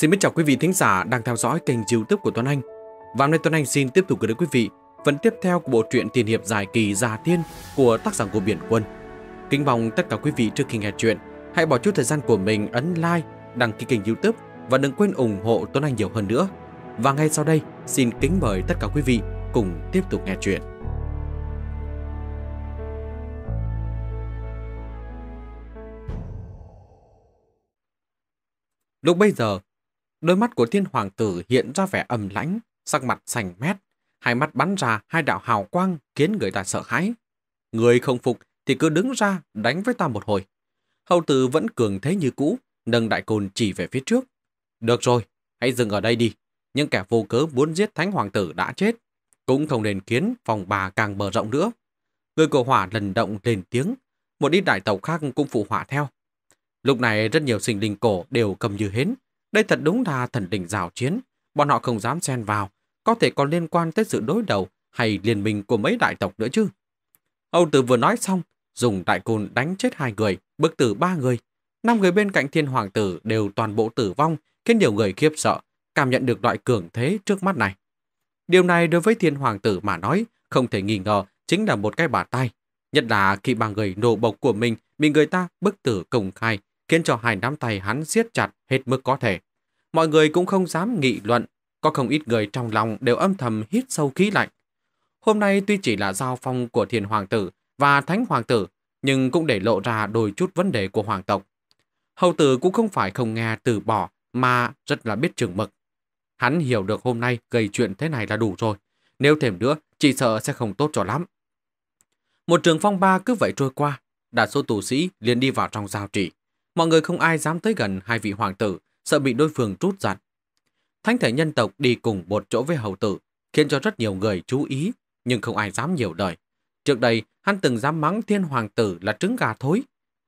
Xin chào quý vị thính giả đang theo dõi kênh youtube của Tuấn Anh Và hôm nay Tuấn Anh xin tiếp tục gửi đến quý vị phần tiếp theo của bộ truyện tiền hiệp dài kỳ Già Thiên của tác giả Ngô Biển Quân Kính mong tất cả quý vị trước khi nghe chuyện Hãy bỏ chút thời gian của mình ấn like, đăng ký kênh youtube Và đừng quên ủng hộ Tuấn Anh nhiều hơn nữa Và ngay sau đây xin kính mời tất cả quý vị cùng tiếp tục nghe chuyện Lúc bây giờ, Đôi mắt của thiên hoàng tử hiện ra vẻ ẩm lãnh, sắc mặt sành mét, hai mắt bắn ra hai đạo hào quang khiến người ta sợ hãi. Người không phục thì cứ đứng ra đánh với ta một hồi. hậu tử vẫn cường thế như cũ, nâng đại côn chỉ về phía trước. Được rồi, hãy dừng ở đây đi. Những kẻ vô cớ muốn giết thánh hoàng tử đã chết. Cũng không nên khiến phòng bà càng mở rộng nữa. Người cổ hỏa lần động lên tiếng. Một ít đại tàu khác cũng phụ hỏa theo. Lúc này rất nhiều sinh linh cổ đều cầm như hến, đây thật đúng là thần đình rào chiến, bọn họ không dám xen vào, có thể còn liên quan tới sự đối đầu hay liên minh của mấy đại tộc nữa chứ. Âu tử vừa nói xong, dùng đại côn đánh chết hai người, bức tử ba người. Năm người bên cạnh thiên hoàng tử đều toàn bộ tử vong, khiến nhiều người khiếp sợ, cảm nhận được loại cường thế trước mắt này. Điều này đối với thiên hoàng tử mà nói, không thể nghi ngờ chính là một cái bả tay. Nhất là khi ba người nổ bộc của mình bị người ta bức tử công khai, khiến cho hai nắm tay hắn siết chặt, hết mức có thể. Mọi người cũng không dám nghị luận, có không ít người trong lòng đều âm thầm hít sâu khí lạnh. Hôm nay tuy chỉ là giao phong của thiền hoàng tử và thánh hoàng tử, nhưng cũng để lộ ra đôi chút vấn đề của hoàng tộc. Hầu tử cũng không phải không nghe từ bỏ mà rất là biết chừng mực. Hắn hiểu được hôm nay gây chuyện thế này là đủ rồi. Nếu thêm nữa, chỉ sợ sẽ không tốt cho lắm. Một trường phong ba cứ vậy trôi qua, đa số tù sĩ liền đi vào trong giao trị mọi người không ai dám tới gần hai vị hoàng tử, sợ bị đối phương trút giặt. Thánh thể nhân tộc đi cùng một chỗ với hầu tử, khiến cho rất nhiều người chú ý, nhưng không ai dám nhiều đời. Trước đây, hắn từng dám mắng thiên hoàng tử là trứng gà thối,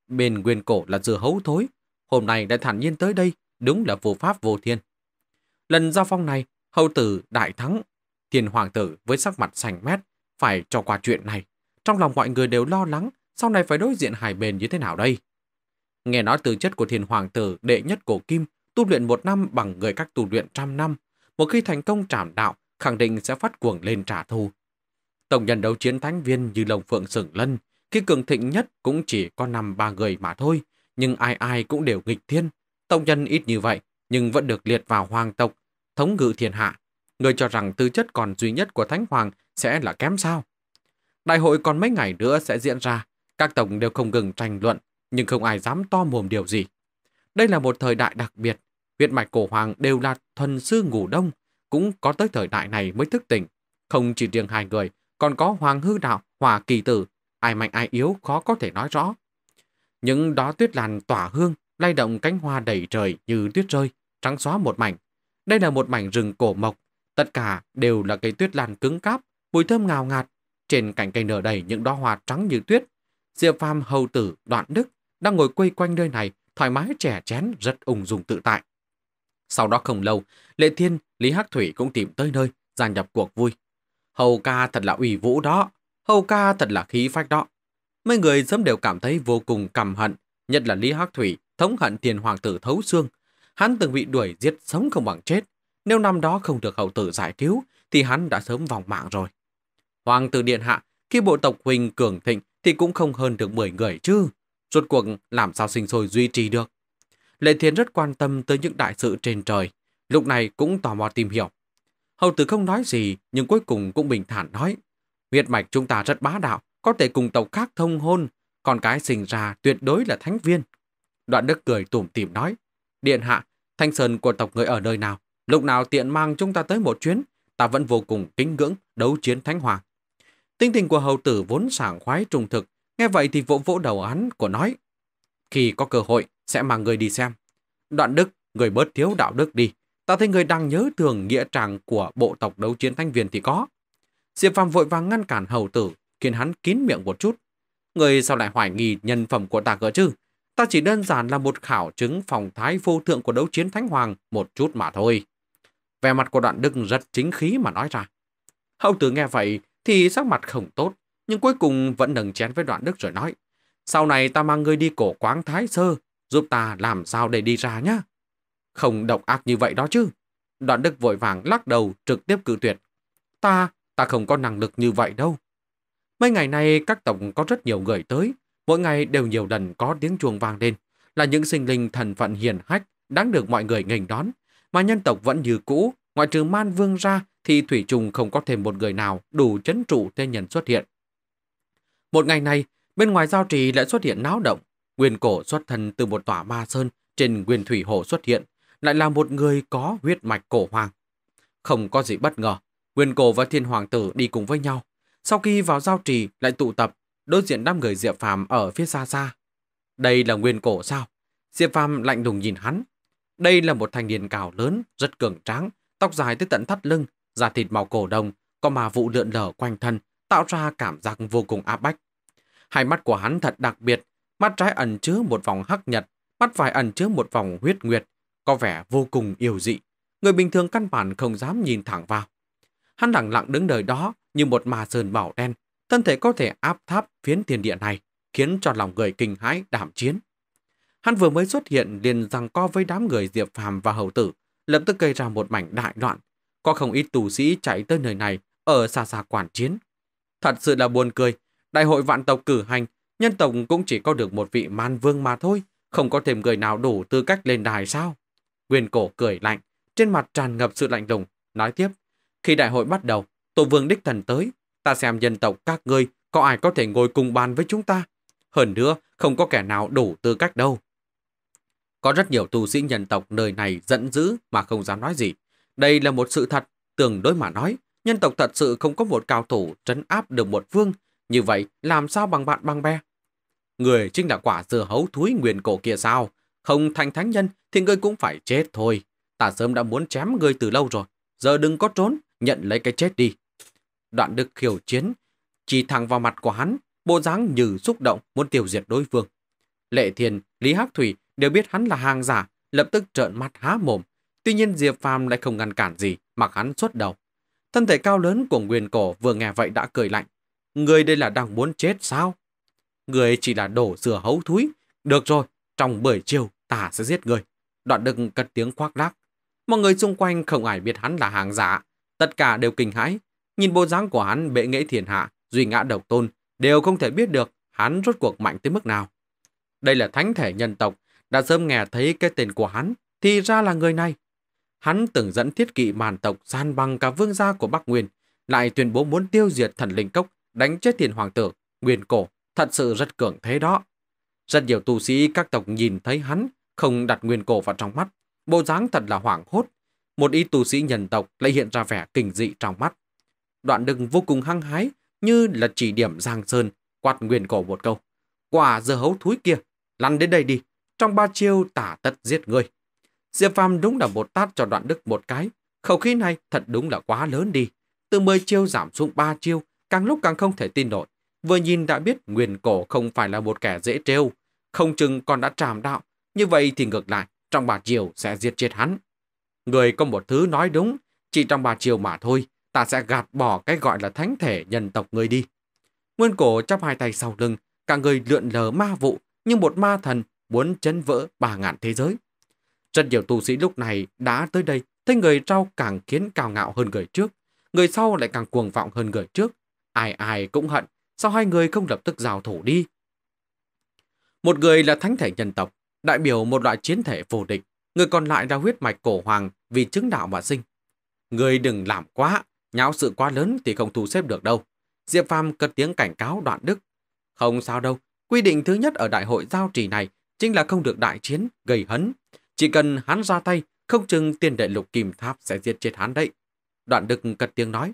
bên nguyên cổ là dừa hấu thối. Hôm nay đã thản nhiên tới đây, đúng là vô pháp vô thiên. Lần giao phong này, hầu tử đại thắng. Thiên hoàng tử với sắc mặt sành mét, phải cho qua chuyện này. Trong lòng mọi người đều lo lắng, sau này phải đối diện hai bên như thế nào đây? Nghe nói tư chất của thiền hoàng tử đệ nhất cổ kim tu luyện một năm bằng người các tu luyện trăm năm. Một khi thành công trảm đạo, khẳng định sẽ phát cuồng lên trả thù. Tổng nhân đấu chiến thánh viên như Lồng Phượng Sửng Lân, khi cường thịnh nhất cũng chỉ có năm ba người mà thôi, nhưng ai ai cũng đều nghịch thiên. Tổng nhân ít như vậy, nhưng vẫn được liệt vào hoàng tộc, thống ngự thiên hạ. Người cho rằng tư chất còn duy nhất của Thánh Hoàng sẽ là kém sao. Đại hội còn mấy ngày nữa sẽ diễn ra, các tổng đều không ngừng tranh luận, nhưng không ai dám to mồm điều gì. Đây là một thời đại đặc biệt, huyết mạch cổ hoàng đều là thuần sư ngủ đông, cũng có tới thời đại này mới thức tỉnh. Không chỉ riêng hai người, còn có hoàng hư đạo, hòa kỳ tử, ai mạnh ai yếu khó có thể nói rõ. Những đó tuyết làn tỏa hương, lay động cánh hoa đầy trời như tuyết rơi, trắng xóa một mảnh. Đây là một mảnh rừng cổ mộc, tất cả đều là cây tuyết lan cứng cáp, mùi thơm ngào ngạt. Trên cạnh cây nở đầy những đóa hoa trắng như tuyết. Diệp Phàm hầu tử đoạn đức đang ngồi quây quanh nơi này, thoải mái trẻ chén, rất ung dung tự tại. Sau đó không lâu, Lệ Thiên, Lý Hắc Thủy cũng tìm tới nơi, gia nhập cuộc vui. Hầu ca thật là ủy vũ đó, hầu ca thật là khí phách đó. Mấy người sớm đều cảm thấy vô cùng căm hận, nhất là Lý Hắc Thủy, thống hận tiền hoàng tử thấu xương. Hắn từng bị đuổi giết sống không bằng chết. Nếu năm đó không được hậu tử giải cứu, thì hắn đã sớm vòng mạng rồi. Hoàng tử Điện Hạ, khi bộ tộc Huỳnh cường thịnh thì cũng không hơn được 10 người chứ. Rốt cuộc làm sao sinh sôi duy trì được. Lệ Thiên rất quan tâm tới những đại sự trên trời, lúc này cũng tò mò tìm hiểu. Hầu tử không nói gì, nhưng cuối cùng cũng bình thản nói. Huyết mạch chúng ta rất bá đạo, có thể cùng tộc khác thông hôn, còn cái sinh ra tuyệt đối là thánh viên. Đoạn đức cười tủm tỉm nói, Điện hạ, thanh sơn của tộc người ở nơi nào, lúc nào tiện mang chúng ta tới một chuyến, ta vẫn vô cùng kính ngưỡng đấu chiến thánh hoàng. Tinh tình của hầu tử vốn sảng khoái trung thực, Nghe vậy thì vỗ vỗ đầu án của nói, khi có cơ hội sẽ mang người đi xem. Đoạn đức, người bớt thiếu đạo đức đi. Ta thấy người đang nhớ thường nghĩa tràng của bộ tộc đấu chiến thanh viên thì có. Diệp Phàm vội vàng ngăn cản hầu tử, khiến hắn kín miệng một chút. Người sao lại hoài nghi nhân phẩm của ta cơ chứ? Ta chỉ đơn giản là một khảo chứng phòng thái vô thượng của đấu chiến thánh hoàng một chút mà thôi. Vẻ mặt của đoạn đức rất chính khí mà nói ra. Hậu tử nghe vậy thì sắc mặt không tốt, nhưng cuối cùng vẫn nâng chén với đoạn đức rồi nói. Sau này ta mang ngươi đi cổ quáng thái sơ, giúp ta làm sao để đi ra nhá. Không độc ác như vậy đó chứ. Đoạn đức vội vàng lắc đầu trực tiếp cự tuyệt. Ta, ta không có năng lực như vậy đâu. Mấy ngày nay các tổng có rất nhiều người tới, mỗi ngày đều nhiều lần có tiếng chuông vang lên, là những sinh linh thần phận hiền hách đáng được mọi người nghênh đón, mà nhân tộc vẫn như cũ, ngoại trừ Man Vương ra thì Thủy Trùng không có thêm một người nào đủ chấn trụ tên nhân xuất hiện. Một ngày này, bên ngoài giao trì lại xuất hiện náo động. Nguyên cổ xuất thân từ một tòa ma sơn trên nguyên thủy hồ xuất hiện, lại là một người có huyết mạch cổ hoàng. Không có gì bất ngờ, nguyên cổ và thiên hoàng tử đi cùng với nhau. Sau khi vào giao trì lại tụ tập, đối diện đám người Diệp Phàm ở phía xa xa. Đây là nguyên cổ sao? Diệp Phàm lạnh lùng nhìn hắn. Đây là một thanh niên cào lớn, rất cường tráng, tóc dài tới tận thắt lưng, da thịt màu cổ đồng, có mà vụ lượn lở quanh thân, tạo ra cảm giác vô cùng áp bách. Hai mắt của hắn thật đặc biệt, mắt trái ẩn chứa một vòng hắc nhật, mắt phải ẩn chứa một vòng huyết nguyệt, có vẻ vô cùng yêu dị. Người bình thường căn bản không dám nhìn thẳng vào. Hắn lặng lặng đứng đời đó như một mà sơn bảo đen, thân thể có thể áp tháp phiến tiền địa này, khiến cho lòng người kinh hãi đảm chiến. Hắn vừa mới xuất hiện liền rằng co với đám người Diệp Phàm và Hầu Tử, lập tức gây ra một mảnh đại loạn. Có không ít tù sĩ chạy tới nơi này, ở xa xa quản chiến, Thật sự là buồn cười. Đại hội vạn tộc cử hành, nhân tộc cũng chỉ có được một vị man vương mà thôi, không có thêm người nào đủ tư cách lên đài sao? Nguyên cổ cười lạnh, trên mặt tràn ngập sự lạnh lùng, nói tiếp. Khi đại hội bắt đầu, tổ vương đích thần tới, ta xem dân tộc các ngươi có ai có thể ngồi cùng bàn với chúng ta. Hơn nữa, không có kẻ nào đủ tư cách đâu. Có rất nhiều tu sĩ nhân tộc nơi này giận dữ mà không dám nói gì. Đây là một sự thật, tương đối mà nói, nhân tộc thật sự không có một cao thủ trấn áp được một vương, như vậy làm sao bằng bạn bằng bè? Người chính là quả dừa hấu thúi nguyền cổ kia sao? Không thành thánh nhân thì ngươi cũng phải chết thôi. Ta sớm đã muốn chém ngươi từ lâu rồi, giờ đừng có trốn, nhận lấy cái chết đi. Đoạn đức khiêu chiến, chỉ thẳng vào mặt của hắn, bộ dáng như xúc động muốn tiêu diệt đối phương. Lệ Thiền, Lý Hắc Thủy đều biết hắn là hàng giả, lập tức trợn mắt há mồm. Tuy nhiên Diệp Phàm lại không ngăn cản gì, mặc hắn xuất đầu. Thân thể cao lớn của nguyên cổ vừa nghe vậy đã cười lạnh. Người đây là đang muốn chết sao? Người chỉ là đổ dừa hấu thúi. Được rồi, trong buổi chiều ta sẽ giết người. Đoạn đừng cất tiếng khoác lác. Mọi người xung quanh không ai biết hắn là hàng giả. Tất cả đều kinh hãi. Nhìn bộ dáng của hắn bệ nghệ thiền hạ, duy ngã độc tôn, đều không thể biết được hắn rốt cuộc mạnh tới mức nào. Đây là thánh thể nhân tộc, đã sớm nghe thấy cái tên của hắn, thì ra là người này. Hắn từng dẫn thiết kỵ màn tộc gian bằng cả vương gia của Bắc Nguyên, lại tuyên bố muốn tiêu diệt thần linh cốc, đánh chết tiền hoàng tử, nguyên cổ, thật sự rất cường thế đó. Rất nhiều tu sĩ các tộc nhìn thấy hắn, không đặt nguyên cổ vào trong mắt, bộ dáng thật là hoảng hốt. Một y tu sĩ nhân tộc lại hiện ra vẻ kinh dị trong mắt. Đoạn đừng vô cùng hăng hái, như là chỉ điểm giang sơn, quạt nguyên cổ một câu. Quả giờ hấu thúi kia, lăn đến đây đi, trong ba chiêu tả tất giết người. Diệp Phàm đúng là một tát cho đoạn đức một cái. Khẩu khí này thật đúng là quá lớn đi. Từ 10 chiêu giảm xuống 3 chiêu, càng lúc càng không thể tin nổi. Vừa nhìn đã biết nguyên cổ không phải là một kẻ dễ trêu. Không chừng còn đã tràm đạo. Như vậy thì ngược lại, trong bà chiều sẽ giết chết hắn. Người có một thứ nói đúng, chỉ trong bà chiều mà thôi, ta sẽ gạt bỏ cái gọi là thánh thể nhân tộc người đi. Nguyên cổ chắp hai tay sau lưng, cả người lượn lờ ma vụ như một ma thần muốn chấn vỡ ba ngàn thế giới. Rất nhiều tu sĩ lúc này đã tới đây, thấy người sau càng khiến cao ngạo hơn người trước, người sau lại càng cuồng vọng hơn người trước. Ai ai cũng hận, sao hai người không lập tức giao thủ đi? Một người là thánh thể nhân tộc, đại biểu một loại chiến thể vô địch, người còn lại là huyết mạch cổ hoàng vì chứng đạo mà sinh. Người đừng làm quá, nháo sự quá lớn thì không thu xếp được đâu. Diệp Phàm cất tiếng cảnh cáo đoạn đức. Không sao đâu, quy định thứ nhất ở đại hội giao trì này chính là không được đại chiến, gây hấn. Chỉ cần hắn ra tay, không chừng tiên đại lục kim tháp sẽ giết chết hắn đấy. Đoạn đực cất tiếng nói.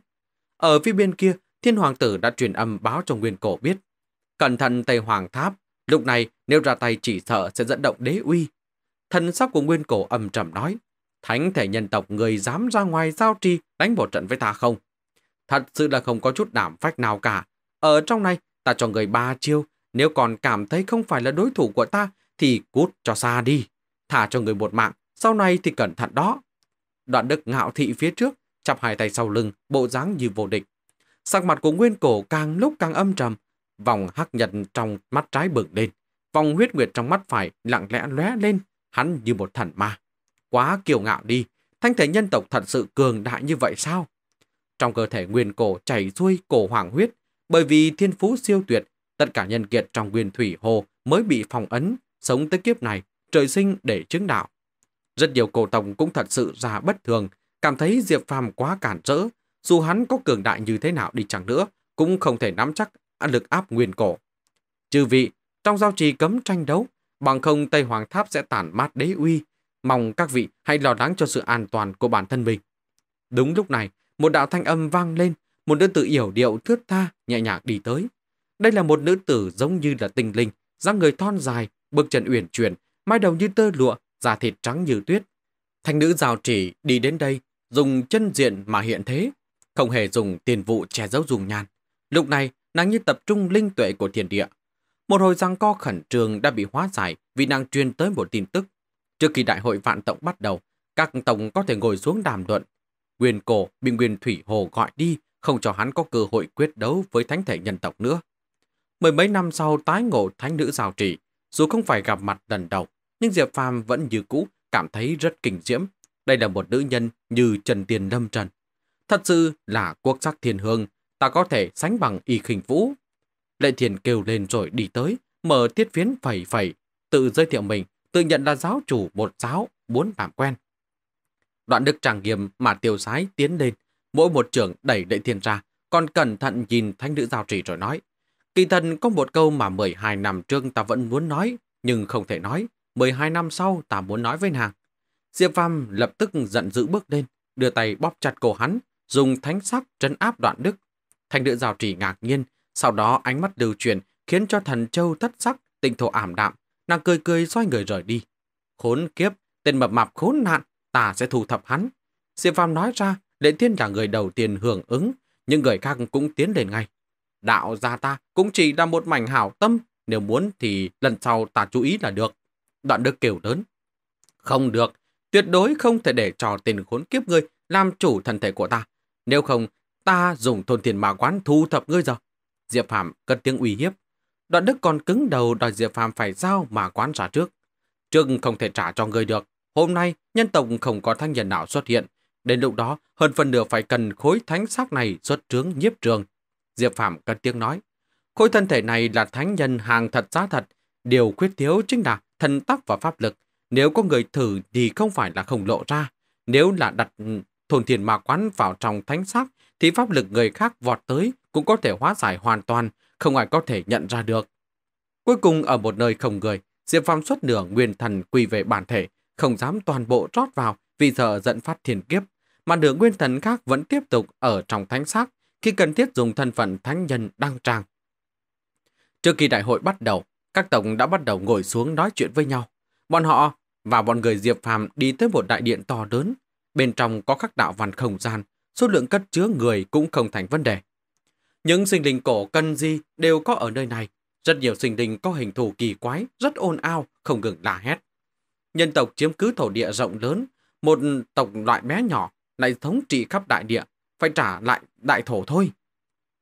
Ở phía bên kia, thiên hoàng tử đã truyền âm báo cho nguyên cổ biết. Cẩn thận Tây Hoàng Tháp, lúc này nếu ra tay chỉ sợ sẽ dẫn động đế uy. Thần sắc của nguyên cổ âm trầm nói, thánh thể nhân tộc người dám ra ngoài giao trì đánh một trận với ta không? Thật sự là không có chút đảm phách nào cả. Ở trong này, ta cho người ba chiêu, nếu còn cảm thấy không phải là đối thủ của ta thì cút cho xa đi. Thả cho người một mạng, sau này thì cẩn thận đó. Đoạn đức ngạo thị phía trước, chắp hai tay sau lưng, bộ dáng như vô địch. Sắc mặt của nguyên cổ càng lúc càng âm trầm, vòng hắc nhật trong mắt trái bừng lên, vòng huyết nguyệt trong mắt phải lặng lẽ lóe lên, hắn như một thần ma. Quá kiêu ngạo đi, thanh thể nhân tộc thật sự cường đại như vậy sao? Trong cơ thể nguyên cổ chảy xuôi cổ hoàng huyết, bởi vì thiên phú siêu tuyệt, tất cả nhân kiệt trong nguyên thủy hồ mới bị phòng ấn, sống tới kiếp này trời sinh để chứng đạo. Rất nhiều cổ tổng cũng thật sự ra bất thường, cảm thấy Diệp Phàm quá cản trở. dù hắn có cường đại như thế nào đi chẳng nữa, cũng không thể nắm chắc ăn lực áp nguyên cổ. Chư vị, trong giao trì cấm tranh đấu, bằng không Tây Hoàng Tháp sẽ tản mát đế uy, mong các vị hãy lo lắng cho sự an toàn của bản thân mình. Đúng lúc này, một đạo thanh âm vang lên, một nữ tử yểu điệu thướt tha nhẹ nhàng đi tới. Đây là một nữ tử giống như là tinh linh, dáng người thon dài, bước chân uyển chuyển, mái đầu như tơ lụa, da thịt trắng như tuyết. Thanh nữ rào trì đi đến đây, dùng chân diện mà hiện thế, không hề dùng tiền vụ che giấu dùng nhan. Lúc này, nàng như tập trung linh tuệ của thiền địa. Một hồi răng co khẩn trường đã bị hóa giải vì nàng truyền tới một tin tức. Trước khi đại hội vạn tổng bắt đầu, các tổng có thể ngồi xuống đàm luận. quyền cổ bị quyền Thủy Hồ gọi đi, không cho hắn có cơ hội quyết đấu với thánh thể nhân tộc nữa. Mười mấy năm sau tái ngộ thánh nữ rào trì, dù không phải gặp mặt lần đầu, nhưng Diệp Phàm vẫn như cũ, cảm thấy rất kinh diễm. Đây là một nữ nhân như Trần Tiền Lâm Trần. Thật sự là quốc sắc thiên hương, ta có thể sánh bằng y khinh vũ. Lệ Thiền kêu lên rồi đi tới, mở tiết phiến phẩy phẩy, tự giới thiệu mình, tự nhận là giáo chủ một giáo, muốn làm quen. Đoạn đức tràng nghiêm mà tiêu sái tiến lên, mỗi một trưởng đẩy Lệ Thiền ra, còn cẩn thận nhìn thanh nữ giao trì rồi nói. Kỳ thần có một câu mà 12 năm trước ta vẫn muốn nói, nhưng không thể nói. 12 năm sau ta muốn nói với nàng. Diệp Phàm lập tức giận dữ bước lên, đưa tay bóp chặt cổ hắn, dùng thánh sắc trấn áp đoạn đức. Thành nữ rào trì ngạc nhiên, sau đó ánh mắt lưu chuyển khiến cho thần châu thất sắc, tịnh thổ ảm đạm, nàng cười cười xoay người rời đi. Khốn kiếp, tên mập mạp khốn nạn, ta sẽ thu thập hắn. Diệp Phàm nói ra, Lệ Thiên là người đầu tiên hưởng ứng, nhưng người khác cũng tiến lên ngay. Đạo gia ta cũng chỉ là một mảnh hảo tâm, nếu muốn thì lần sau ta chú ý là được. Đoạn Đức kêu lớn. Không được, tuyệt đối không thể để trò tiền khốn kiếp ngươi làm chủ thần thể của ta. Nếu không, ta dùng thôn tiền mà quán thu thập ngươi giờ. Diệp Phạm cất tiếng uy hiếp. Đoạn Đức còn cứng đầu đòi Diệp Phạm phải giao mà quán trả trước. Trương không thể trả cho ngươi được. Hôm nay, nhân tộc không có thanh nhân nào xuất hiện. Đến lúc đó, hơn phần nửa phải cần khối thánh xác này xuất trướng nhiếp trường. Diệp Phạm cất tiếng nói. Khối thân thể này là thánh nhân hàng thật giá thật. Điều khuyết thiếu chính là thân tắc và pháp lực, nếu có người thử thì không phải là không lộ ra. Nếu là đặt ừ, thồn thiền ma quán vào trong thánh xác, thì pháp lực người khác vọt tới cũng có thể hóa giải hoàn toàn, không ai có thể nhận ra được. Cuối cùng ở một nơi không người, Diệp Phàm xuất nửa nguyên thần quy về bản thể, không dám toàn bộ rót vào vì sợ dẫn phát thiền kiếp, mà nửa nguyên thần khác vẫn tiếp tục ở trong thánh xác khi cần thiết dùng thân phận thánh nhân đăng tràng. Trước khi đại hội bắt đầu, các tổng đã bắt đầu ngồi xuống nói chuyện với nhau. Bọn họ và bọn người Diệp Phàm đi tới một đại điện to lớn. Bên trong có các đạo văn không gian, số lượng cất chứa người cũng không thành vấn đề. Những sinh linh cổ cân gì đều có ở nơi này. Rất nhiều sinh linh có hình thù kỳ quái, rất ôn ao không ngừng la hét. Nhân tộc chiếm cứ thổ địa rộng lớn, một tộc loại bé nhỏ lại thống trị khắp đại địa, phải trả lại đại thổ thôi.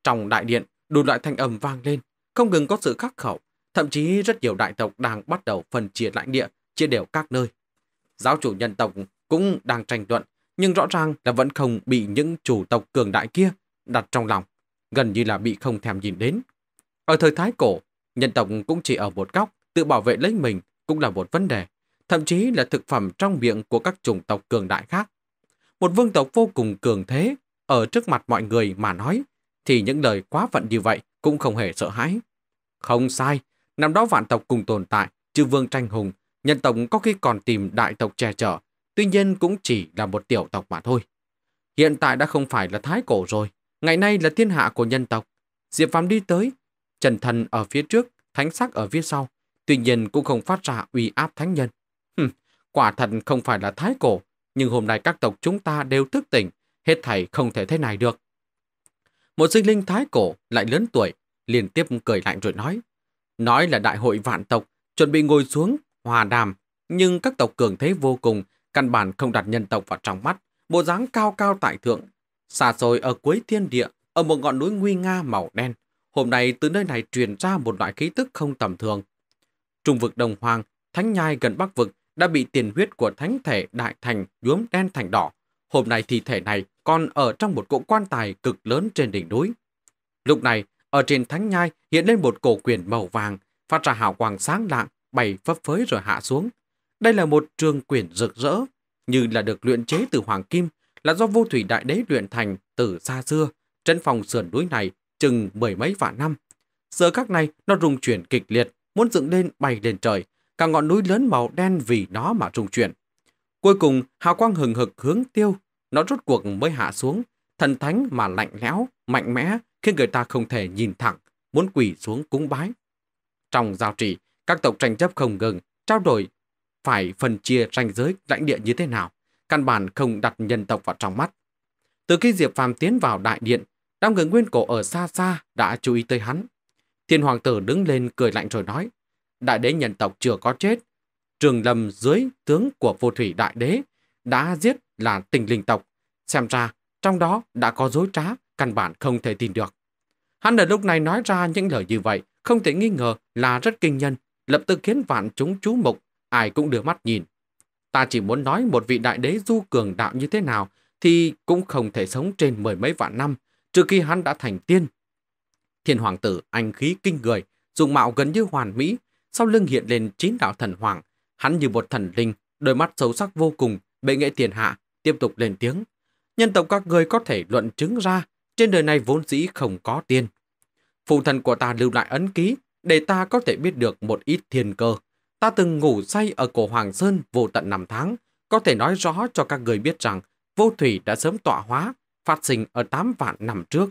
Trong đại điện, đủ loại thanh âm vang lên, không ngừng có sự khắc khẩu, Thậm chí rất nhiều đại tộc đang bắt đầu phân chia lãnh địa, chia đều các nơi. Giáo chủ nhân tộc cũng đang tranh luận, nhưng rõ ràng là vẫn không bị những chủ tộc cường đại kia đặt trong lòng, gần như là bị không thèm nhìn đến. Ở thời Thái Cổ, nhân tộc cũng chỉ ở một góc, tự bảo vệ lấy mình cũng là một vấn đề, thậm chí là thực phẩm trong miệng của các chủng tộc cường đại khác. Một vương tộc vô cùng cường thế, ở trước mặt mọi người mà nói, thì những lời quá phận như vậy cũng không hề sợ hãi. Không sai, Năm đó vạn tộc cùng tồn tại, trừ vương tranh hùng, nhân tộc có khi còn tìm đại tộc che chở, tuy nhiên cũng chỉ là một tiểu tộc mà thôi. Hiện tại đã không phải là thái cổ rồi, ngày nay là thiên hạ của nhân tộc. Diệp Phàm đi tới, trần thần ở phía trước, thánh sắc ở phía sau, tuy nhiên cũng không phát ra uy áp thánh nhân. Hừm, quả thật không phải là thái cổ, nhưng hôm nay các tộc chúng ta đều thức tỉnh, hết thảy không thể thế này được. Một sinh linh thái cổ lại lớn tuổi, liên tiếp cười lạnh rồi nói, Nói là đại hội vạn tộc, chuẩn bị ngồi xuống, hòa đàm, nhưng các tộc cường thế vô cùng, căn bản không đặt nhân tộc vào trong mắt, bộ dáng cao cao tại thượng. Xa xôi ở cuối thiên địa, ở một ngọn núi nguy nga màu đen, hôm nay từ nơi này truyền ra một loại khí tức không tầm thường. Trung vực Đồng Hoàng, thánh nhai gần Bắc vực đã bị tiền huyết của thánh thể đại thành nhuốm đen thành đỏ. Hôm nay thi thể này còn ở trong một cỗ quan tài cực lớn trên đỉnh núi. Lúc này, ở trên thánh nhai hiện lên một cổ quyền màu vàng, phát ra hào quang sáng lạng, bay phấp phới rồi hạ xuống. Đây là một trường quyền rực rỡ, như là được luyện chế từ hoàng kim, là do vô thủy đại đế luyện thành từ xa xưa, trên phòng sườn núi này chừng mười mấy vạn năm. Giờ các này nó rung chuyển kịch liệt, muốn dựng lên bay lên trời, cả ngọn núi lớn màu đen vì nó mà rung chuyển. Cuối cùng, hào quang hừng hực hướng tiêu, nó rốt cuộc mới hạ xuống, thần thánh mà lạnh lẽo, mạnh mẽ, khiến người ta không thể nhìn thẳng, muốn quỳ xuống cúng bái. Trong giao trị, các tộc tranh chấp không ngừng, trao đổi phải phân chia ranh giới lãnh địa như thế nào, căn bản không đặt nhân tộc vào trong mắt. Từ khi Diệp Phàm tiến vào đại điện, đám người nguyên cổ ở xa xa đã chú ý tới hắn. Thiên hoàng tử đứng lên cười lạnh rồi nói, đại đế nhân tộc chưa có chết, trường lầm dưới tướng của vô thủy đại đế đã giết là tình linh tộc. Xem ra, trong đó đã có dối trá, Căn bản không thể tin được. Hắn ở lúc này nói ra những lời như vậy, không thể nghi ngờ là rất kinh nhân, lập tức khiến vạn chúng chú mục, ai cũng đưa mắt nhìn. Ta chỉ muốn nói một vị đại đế du cường đạo như thế nào thì cũng không thể sống trên mười mấy vạn năm, trừ khi hắn đã thành tiên. Thiên hoàng tử anh khí kinh người, dùng mạo gần như hoàn mỹ, sau lưng hiện lên chín đạo thần hoàng, hắn như một thần linh, đôi mắt sâu sắc vô cùng, bệ nghệ tiền hạ, tiếp tục lên tiếng. Nhân tộc các ngươi có thể luận chứng ra trên đời này vốn dĩ không có tiên. Phụ thần của ta lưu lại ấn ký để ta có thể biết được một ít thiên cơ. Ta từng ngủ say ở cổ Hoàng Sơn vô tận năm tháng, có thể nói rõ cho các người biết rằng vô thủy đã sớm tọa hóa, phát sinh ở 8 vạn năm trước.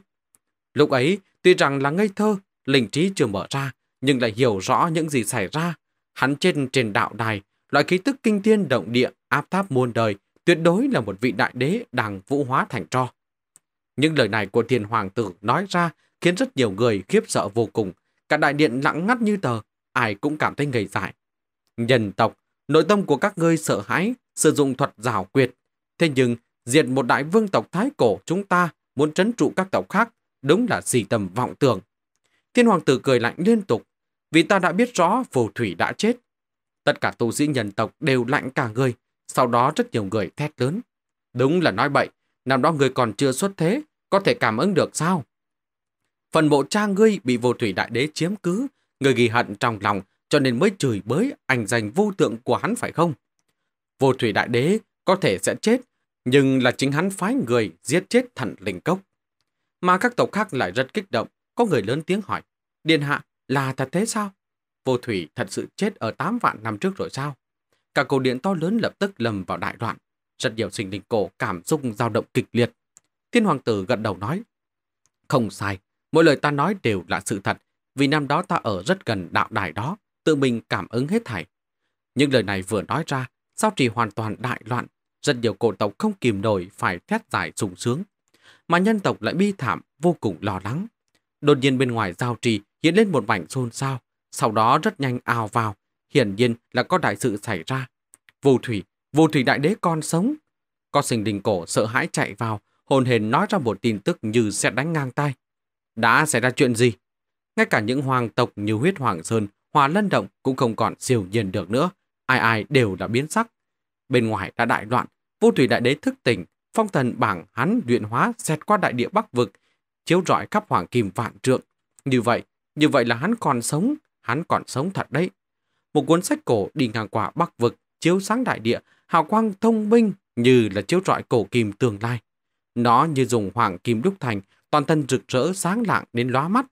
Lúc ấy, tuy rằng là ngây thơ, linh trí chưa mở ra, nhưng lại hiểu rõ những gì xảy ra. Hắn trên trên đạo đài, loại khí tức kinh thiên động địa áp tháp muôn đời, tuyệt đối là một vị đại đế đang vũ hóa thành tro. Những lời này của thiên hoàng tử nói ra khiến rất nhiều người khiếp sợ vô cùng. Cả đại điện lặng ngắt như tờ, ai cũng cảm thấy ngây dại. Nhân tộc, nội tâm của các ngươi sợ hãi, sử dụng thuật rào quyệt. Thế nhưng, diệt một đại vương tộc thái cổ chúng ta muốn trấn trụ các tộc khác, đúng là xì tầm vọng tưởng. Thiên hoàng tử cười lạnh liên tục, vì ta đã biết rõ phù thủy đã chết. Tất cả tu sĩ nhân tộc đều lạnh cả người, sau đó rất nhiều người thét lớn. Đúng là nói bậy, Năm đó ngươi còn chưa xuất thế, có thể cảm ứng được sao? Phần bộ cha ngươi bị vô thủy đại đế chiếm cứ, ngươi ghi hận trong lòng cho nên mới chửi bới ảnh danh vô tượng của hắn phải không? Vô thủy đại đế có thể sẽ chết, nhưng là chính hắn phái người giết chết thần linh cốc. Mà các tộc khác lại rất kích động, có người lớn tiếng hỏi, Điện hạ, là thật thế sao? Vô thủy thật sự chết ở 8 vạn năm trước rồi sao? Cả cổ điện to lớn lập tức lầm vào đại đoạn. Rất nhiều sinh linh cổ cảm xúc dao động kịch liệt. Thiên hoàng tử gật đầu nói. Không sai, mỗi lời ta nói đều là sự thật, vì năm đó ta ở rất gần đạo đài đó, tự mình cảm ứng hết thảy. Nhưng lời này vừa nói ra, sao trì hoàn toàn đại loạn, rất nhiều cổ tộc không kìm nổi phải thét giải sùng sướng. Mà nhân tộc lại bi thảm, vô cùng lo lắng. Đột nhiên bên ngoài giao trì hiện lên một mảnh xôn xao, sau đó rất nhanh ào vào, hiển nhiên là có đại sự xảy ra. Vô thủy Vô thủy đại đế còn sống. Con sinh đình cổ sợ hãi chạy vào, hồn hền nói ra một tin tức như sẽ đánh ngang tay. Đã xảy ra chuyện gì? Ngay cả những hoàng tộc như huyết hoàng sơn, hòa lân động cũng không còn siêu nhiên được nữa. Ai ai đều đã biến sắc. Bên ngoài đã đại loạn, vô thủy đại đế thức tỉnh, phong thần bảng hắn luyện hóa xẹt qua đại địa bắc vực, chiếu rọi khắp hoàng kim vạn trượng. Như vậy, như vậy là hắn còn sống, hắn còn sống thật đấy. Một cuốn sách cổ đi ngang qua bắc vực, chiếu sáng đại địa hào quang thông minh như là chiếu rọi cổ kim tương lai. Nó như dùng hoàng kim đúc thành, toàn thân rực rỡ sáng lạng đến lóa mắt.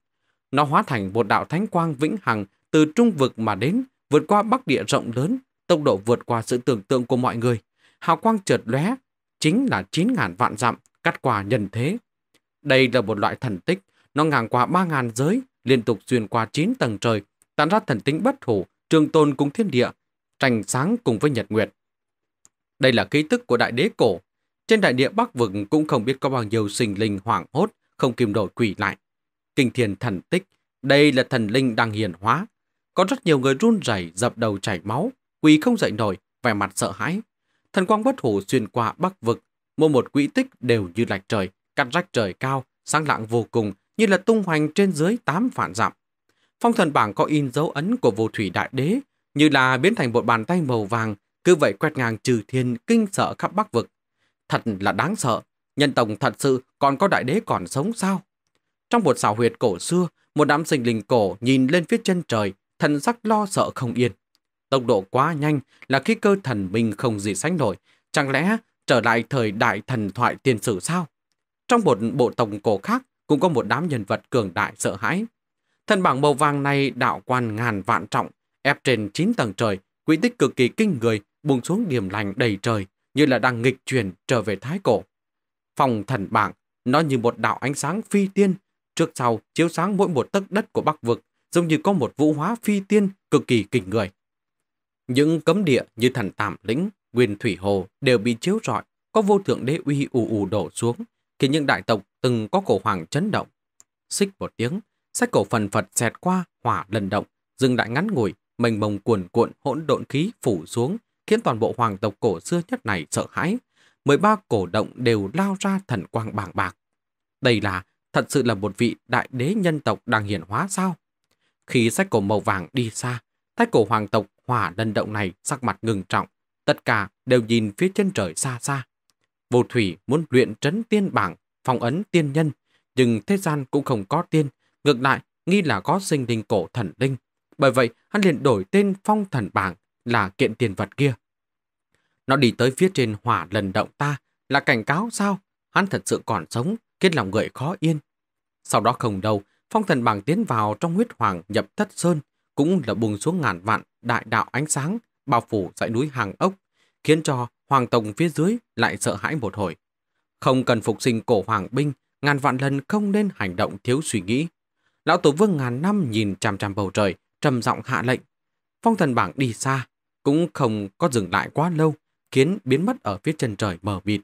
Nó hóa thành một đạo thánh quang vĩnh hằng từ trung vực mà đến, vượt qua bắc địa rộng lớn, tốc độ vượt qua sự tưởng tượng của mọi người. Hào quang chợt lóe chính là 9.000 vạn dặm, cắt qua nhân thế. Đây là một loại thần tích, nó ngang qua 3.000 giới, liên tục xuyên qua 9 tầng trời, tán ra thần tính bất hủ, trường tôn cùng thiên địa, tranh sáng cùng với nhật nguyệt. Đây là ký tức của đại đế cổ. Trên đại địa Bắc Vực cũng không biết có bao nhiêu sinh linh hoảng hốt, không kìm nổi quỷ lại. Kinh thiên thần tích, đây là thần linh đang hiền hóa. Có rất nhiều người run rẩy dập đầu chảy máu, quỷ không dậy nổi, vẻ mặt sợ hãi. Thần quang bất hủ xuyên qua Bắc Vực, mỗi một quỹ tích đều như lạch trời, cắt rách trời cao, sáng lạng vô cùng, như là tung hoành trên dưới tám phản dặm. Phong thần bảng có in dấu ấn của vô thủy đại đế, như là biến thành một bàn tay màu vàng cứ vậy quét ngang trừ thiên kinh sợ khắp bắc vực. Thật là đáng sợ, nhân tổng thật sự còn có đại đế còn sống sao? Trong một xảo huyệt cổ xưa, một đám sinh linh cổ nhìn lên phía chân trời, thần sắc lo sợ không yên. Tốc độ quá nhanh là khi cơ thần minh không gì sánh nổi, chẳng lẽ trở lại thời đại thần thoại tiền sử sao? Trong một bộ tổng cổ khác cũng có một đám nhân vật cường đại sợ hãi. Thần bảng màu vàng này đạo quan ngàn vạn trọng, ép trên 9 tầng trời, quỹ tích cực kỳ kinh người, buông xuống điểm lành đầy trời như là đang nghịch chuyển trở về thái cổ. Phòng thần bảng, nó như một đạo ánh sáng phi tiên, trước sau chiếu sáng mỗi một tấc đất của Bắc Vực, giống như có một vũ hóa phi tiên cực kỳ kinh người. Những cấm địa như thần tạm lĩnh, quyền thủy hồ đều bị chiếu rọi, có vô thượng đế uy ù ù đổ xuống, khiến những đại tộc từng có cổ hoàng chấn động. Xích một tiếng, sách cổ phần phật xẹt qua, hỏa lần động, dừng đại ngắn ngủi, mênh mông cuồn cuộn hỗn độn khí phủ xuống, khiến toàn bộ hoàng tộc cổ xưa nhất này sợ hãi. 13 cổ động đều lao ra thần quang bảng bạc. Đây là, thật sự là một vị đại đế nhân tộc đang hiển hóa sao? Khi sách cổ màu vàng đi xa, thái cổ hoàng tộc hỏa đần động này sắc mặt ngừng trọng. Tất cả đều nhìn phía chân trời xa xa. Vô thủy muốn luyện trấn tiên bảng, phong ấn tiên nhân, nhưng thế gian cũng không có tiên. Ngược lại, nghi là có sinh linh cổ thần linh. Bởi vậy, hắn liền đổi tên phong thần bảng là kiện tiền vật kia. Nó đi tới phía trên hỏa lần động ta là cảnh cáo sao? Hắn thật sự còn sống, kết lòng người khó yên. Sau đó không đâu, phong thần bảng tiến vào trong huyết hoàng nhập thất sơn, cũng là buông xuống ngàn vạn đại đạo ánh sáng, bao phủ dãy núi hàng ốc, khiến cho hoàng tổng phía dưới lại sợ hãi một hồi. Không cần phục sinh cổ hoàng binh, ngàn vạn lần không nên hành động thiếu suy nghĩ. Lão Tổ Vương ngàn năm nhìn chằm chằm bầu trời, trầm giọng hạ lệnh. Phong thần bảng đi xa, cũng không có dừng lại quá lâu khiến biến mất ở phía chân trời mờ mịt.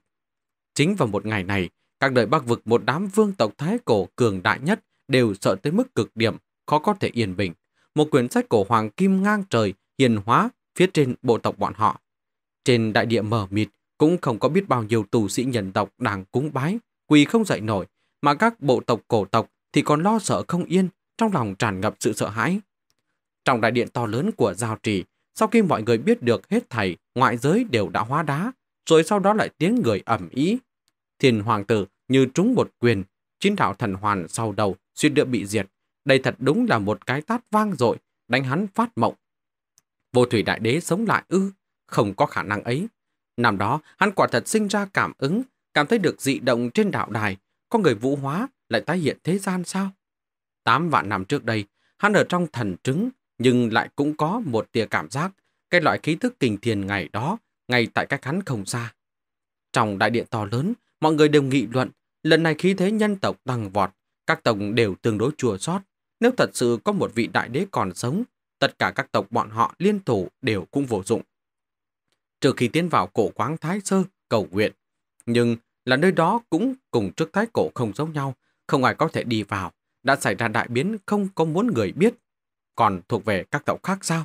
Chính vào một ngày này, các đời bắc vực một đám vương tộc thái cổ cường đại nhất đều sợ tới mức cực điểm, khó có thể yên bình. Một quyển sách cổ hoàng kim ngang trời hiền hóa phía trên bộ tộc bọn họ. Trên đại địa mờ mịt cũng không có biết bao nhiêu tù sĩ nhân tộc đang cúng bái, quỳ không dậy nổi, mà các bộ tộc cổ tộc thì còn lo sợ không yên, trong lòng tràn ngập sự sợ hãi. Trong đại điện to lớn của giao trì, sau khi mọi người biết được hết thầy ngoại giới đều đã hóa đá, rồi sau đó lại tiếng người ẩm ý. Thiền hoàng tử như trúng một quyền, chín đạo thần hoàn sau đầu, suýt nữa bị diệt. Đây thật đúng là một cái tát vang dội, đánh hắn phát mộng. Vô thủy đại đế sống lại ư, không có khả năng ấy. Năm đó, hắn quả thật sinh ra cảm ứng, cảm thấy được dị động trên đạo đài, có người vũ hóa lại tái hiện thế gian sao? Tám vạn năm trước đây, hắn ở trong thần trứng, nhưng lại cũng có một tia cảm giác cái loại khí thức kình thiền ngày đó ngay tại cách hắn không xa. Trong đại điện to lớn, mọi người đều nghị luận lần này khí thế nhân tộc tăng vọt, các tộc đều tương đối chua sót. Nếu thật sự có một vị đại đế còn sống, tất cả các tộc bọn họ liên thủ đều cũng vô dụng. Trừ khi tiến vào cổ quáng Thái Sơ, cầu nguyện. Nhưng là nơi đó cũng cùng trước Thái Cổ không giống nhau, không ai có thể đi vào. Đã xảy ra đại biến không có muốn người biết, còn thuộc về các tộc khác sao?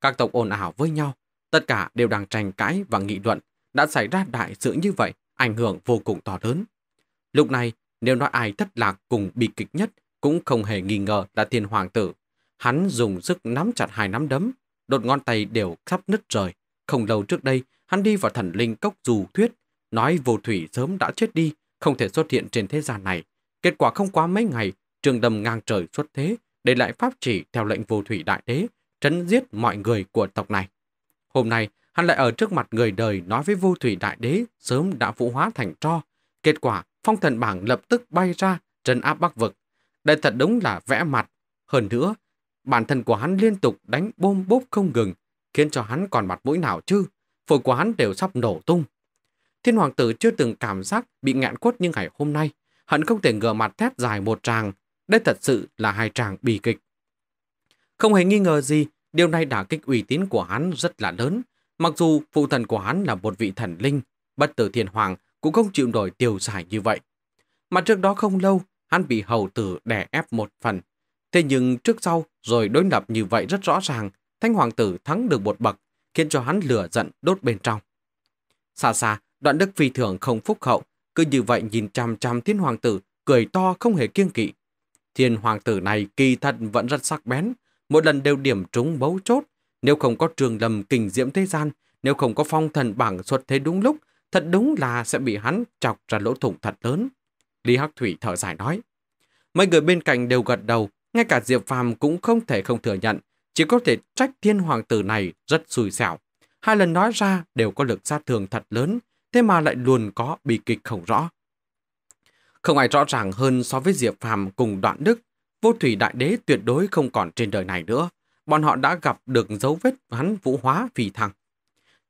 Các tộc ồn ào với nhau, tất cả đều đang tranh cãi và nghị luận, đã xảy ra đại sự như vậy, ảnh hưởng vô cùng to lớn. Lúc này, nếu nói ai thất lạc cùng bi kịch nhất, cũng không hề nghi ngờ là thiên hoàng tử. Hắn dùng sức nắm chặt hai nắm đấm, đột ngón tay đều sắp nứt rời. Không lâu trước đây, hắn đi vào thần linh cốc dù thuyết, nói vô thủy sớm đã chết đi, không thể xuất hiện trên thế gian này. Kết quả không quá mấy ngày, trường đầm ngang trời xuất thế, để lại pháp chỉ theo lệnh vô thủy đại đế, trấn giết mọi người của tộc này. Hôm nay, hắn lại ở trước mặt người đời nói với vô thủy đại đế sớm đã vũ hóa thành tro. Kết quả, phong thần bảng lập tức bay ra, trấn áp bắc vực. Đây thật đúng là vẽ mặt. Hơn nữa, bản thân của hắn liên tục đánh bôm bốp không ngừng, khiến cho hắn còn mặt mũi nào chứ, phổi của hắn đều sắp nổ tung. Thiên hoàng tử chưa từng cảm giác bị ngạn quất như ngày hôm nay, hận không thể ngửa mặt thét dài một tràng, đây thật sự là hai tràng bi kịch. Không hề nghi ngờ gì, điều này đã kích uy tín của hắn rất là lớn. Mặc dù phụ thần của hắn là một vị thần linh, bất tử thiên hoàng cũng không chịu nổi tiêu giải như vậy. Mà trước đó không lâu, hắn bị hầu tử đè ép một phần. Thế nhưng trước sau rồi đối lập như vậy rất rõ ràng, thanh hoàng tử thắng được một bậc, khiến cho hắn lửa giận đốt bên trong. Xa xa, đoạn đức phi thường không phúc hậu, cứ như vậy nhìn chằm chằm thiên hoàng tử, cười to không hề kiêng kỵ, Thiên hoàng tử này kỳ thật vẫn rất sắc bén, mỗi lần đều điểm trúng bấu chốt. Nếu không có trường lầm kình diễm thế gian, nếu không có phong thần bảng xuất thế đúng lúc, thật đúng là sẽ bị hắn chọc ra lỗ thủng thật lớn. Lý Hắc Thủy thở dài nói. Mấy người bên cạnh đều gật đầu, ngay cả Diệp Phàm cũng không thể không thừa nhận, chỉ có thể trách thiên hoàng tử này rất xui xẻo. Hai lần nói ra đều có lực sát thường thật lớn, thế mà lại luôn có bi kịch không rõ. Không ai rõ ràng hơn so với Diệp Phàm cùng Đoạn Đức, vô thủy đại đế tuyệt đối không còn trên đời này nữa. Bọn họ đã gặp được dấu vết hắn vũ hóa vì thằng.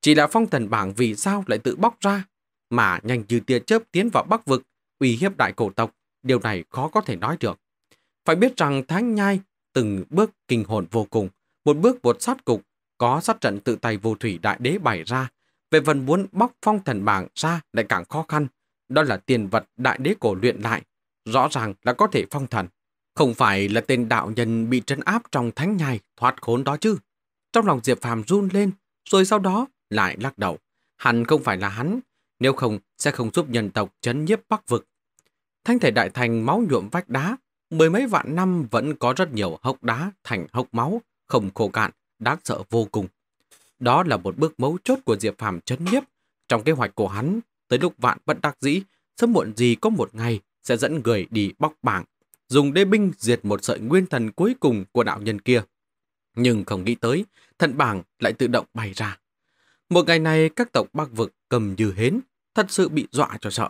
Chỉ là phong thần bảng vì sao lại tự bóc ra, mà nhanh như tia chớp tiến vào bắc vực, uy hiếp đại cổ tộc, điều này khó có thể nói được. Phải biết rằng Thánh Nhai từng bước kinh hồn vô cùng, một bước một sát cục, có sát trận tự tay vô thủy đại đế bày ra, về phần muốn bóc phong thần bảng ra lại càng khó khăn, đó là tiền vật đại đế cổ luyện lại, rõ ràng là có thể phong thần. Không phải là tên đạo nhân bị trấn áp trong thánh nhai thoát khốn đó chứ. Trong lòng Diệp Phàm run lên, rồi sau đó lại lắc đầu. Hắn không phải là hắn, nếu không sẽ không giúp nhân tộc chấn nhiếp bắc vực. Thanh thể đại thành máu nhuộm vách đá, mười mấy vạn năm vẫn có rất nhiều hốc đá thành hốc máu, không khổ cạn, đáng sợ vô cùng. Đó là một bước mấu chốt của Diệp Phàm chấn nhiếp. Trong kế hoạch của hắn Tới lúc vạn bất đắc dĩ, sớm muộn gì có một ngày sẽ dẫn người đi bóc bảng, dùng đế binh diệt một sợi nguyên thần cuối cùng của đạo nhân kia. Nhưng không nghĩ tới, thần bảng lại tự động bay ra. Một ngày này các tộc bắc vực cầm như hến, thật sự bị dọa cho sợ.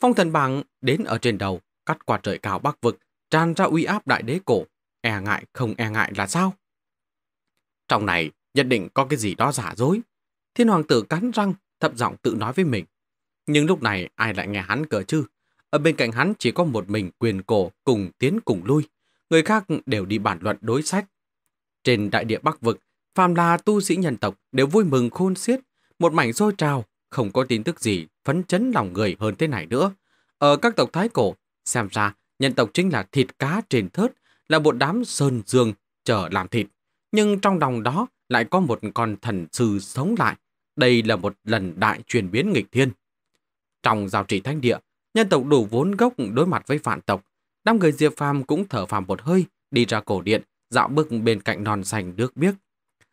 Phong thần bảng đến ở trên đầu, cắt qua trời cao bắc vực, tràn ra uy áp đại đế cổ. E ngại không e ngại là sao? Trong này nhất định có cái gì đó giả dối. Thiên hoàng tử cắn răng, thập giọng tự nói với mình. Nhưng lúc này ai lại nghe hắn cờ chứ? Ở bên cạnh hắn chỉ có một mình quyền cổ cùng tiến cùng lui. Người khác đều đi bản luận đối sách. Trên đại địa Bắc Vực, phàm là tu sĩ nhân tộc đều vui mừng khôn xiết. Một mảnh sôi trào, không có tin tức gì phấn chấn lòng người hơn thế này nữa. Ở các tộc Thái Cổ, xem ra nhân tộc chính là thịt cá trên thớt, là một đám sơn dương chờ làm thịt. Nhưng trong lòng đó lại có một con thần sư sống lại. Đây là một lần đại chuyển biến nghịch thiên. Trong giao trì thánh địa, nhân tộc đủ vốn gốc đối mặt với phản tộc. đám người Diệp Phàm cũng thở phàm một hơi, đi ra cổ điện, dạo bước bên cạnh non sành nước biếc.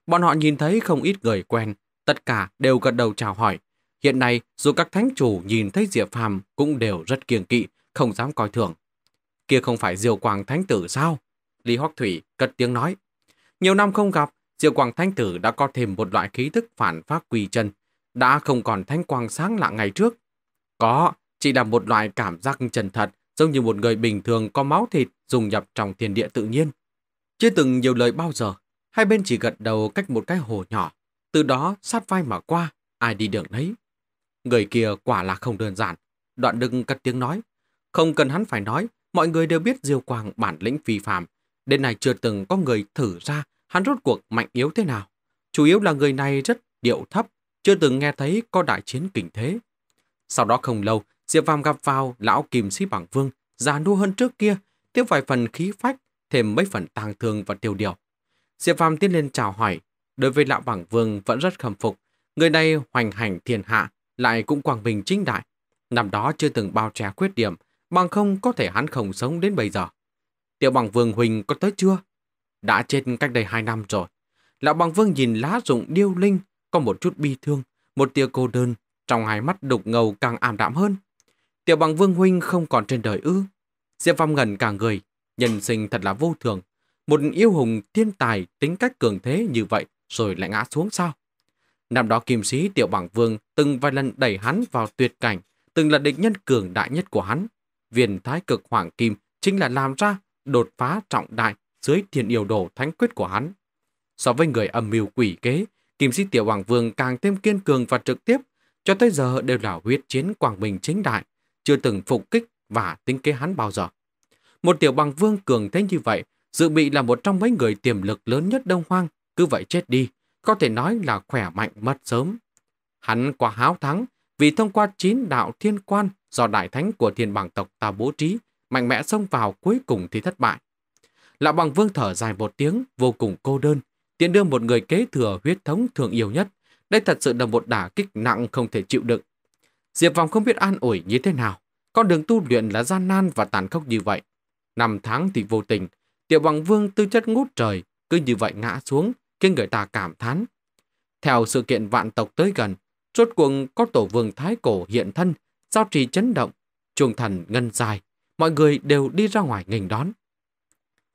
Bọn họ nhìn thấy không ít người quen, tất cả đều gật đầu chào hỏi. Hiện nay, dù các thánh chủ nhìn thấy Diệp Phàm cũng đều rất kiêng kỵ, không dám coi thường. Kia không phải Diều Quang Thánh Tử sao? Lý Hoắc Thủy cất tiếng nói. Nhiều năm không gặp, Diệu Quang Thánh Tử đã có thêm một loại khí thức phản phát quỳ chân, đã không còn thanh quang sáng lạ ngày trước, có, chỉ là một loại cảm giác chân thật, giống như một người bình thường có máu thịt dùng nhập trong thiên địa tự nhiên. Chưa từng nhiều lời bao giờ, hai bên chỉ gật đầu cách một cái hồ nhỏ, từ đó sát vai mà qua, ai đi đường đấy. Người kia quả là không đơn giản, đoạn đừng cất tiếng nói. Không cần hắn phải nói, mọi người đều biết Diêu Quang bản lĩnh phi phạm. Đến này chưa từng có người thử ra hắn rốt cuộc mạnh yếu thế nào. Chủ yếu là người này rất điệu thấp, chưa từng nghe thấy có đại chiến kinh thế. Sau đó không lâu, Diệp Phàm gặp vào lão kìm sĩ bằng vương, già nua hơn trước kia, tiếp vài phần khí phách, thêm mấy phần tàng thương và tiêu điều. Diệp Phàm tiến lên chào hỏi, đối với lão bằng vương vẫn rất khâm phục. Người này hoành hành thiên hạ, lại cũng quang bình chính đại. Năm đó chưa từng bao trẻ khuyết điểm, bằng không có thể hắn không sống đến bây giờ. Tiểu bằng vương Huỳnh có tới chưa? Đã chết cách đây hai năm rồi. Lão bằng vương nhìn lá rụng điêu linh, có một chút bi thương, một tia cô đơn trong hai mắt đục ngầu càng ảm đạm hơn. Tiểu bằng vương huynh không còn trên đời ư. Diệp Phong ngẩn cả người, nhân sinh thật là vô thường. Một yêu hùng thiên tài tính cách cường thế như vậy rồi lại ngã xuống sao? Năm đó kim sĩ tiểu bằng vương từng vài lần đẩy hắn vào tuyệt cảnh, từng là địch nhân cường đại nhất của hắn. viền thái cực hoàng kim chính là làm ra đột phá trọng đại dưới thiên yêu đồ thánh quyết của hắn. So với người âm mưu quỷ kế, kim sĩ tiểu bằng vương càng thêm kiên cường và trực tiếp, cho tới giờ đều là huyết chiến Quảng Bình chính đại, chưa từng phục kích và tính kế hắn bao giờ. Một tiểu bằng vương cường thế như vậy, dự bị là một trong mấy người tiềm lực lớn nhất Đông Hoang, cứ vậy chết đi, có thể nói là khỏe mạnh mất sớm. Hắn quá háo thắng, vì thông qua chín đạo thiên quan do đại thánh của thiên bằng tộc ta bố trí, mạnh mẽ xông vào cuối cùng thì thất bại. Lão bằng vương thở dài một tiếng, vô cùng cô đơn, tiện đưa một người kế thừa huyết thống thường yêu nhất, đây thật sự là một đả kích nặng không thể chịu đựng. Diệp Vòng không biết an ủi như thế nào. Con đường tu luyện là gian nan và tàn khốc như vậy. Năm tháng thì vô tình, Tiểu Bằng Vương tư chất ngút trời, cứ như vậy ngã xuống, khiến người ta cảm thán. Theo sự kiện vạn tộc tới gần, rốt cuộc có tổ vương Thái Cổ hiện thân, giao trì chấn động, chuồng thần ngân dài, mọi người đều đi ra ngoài nghênh đón.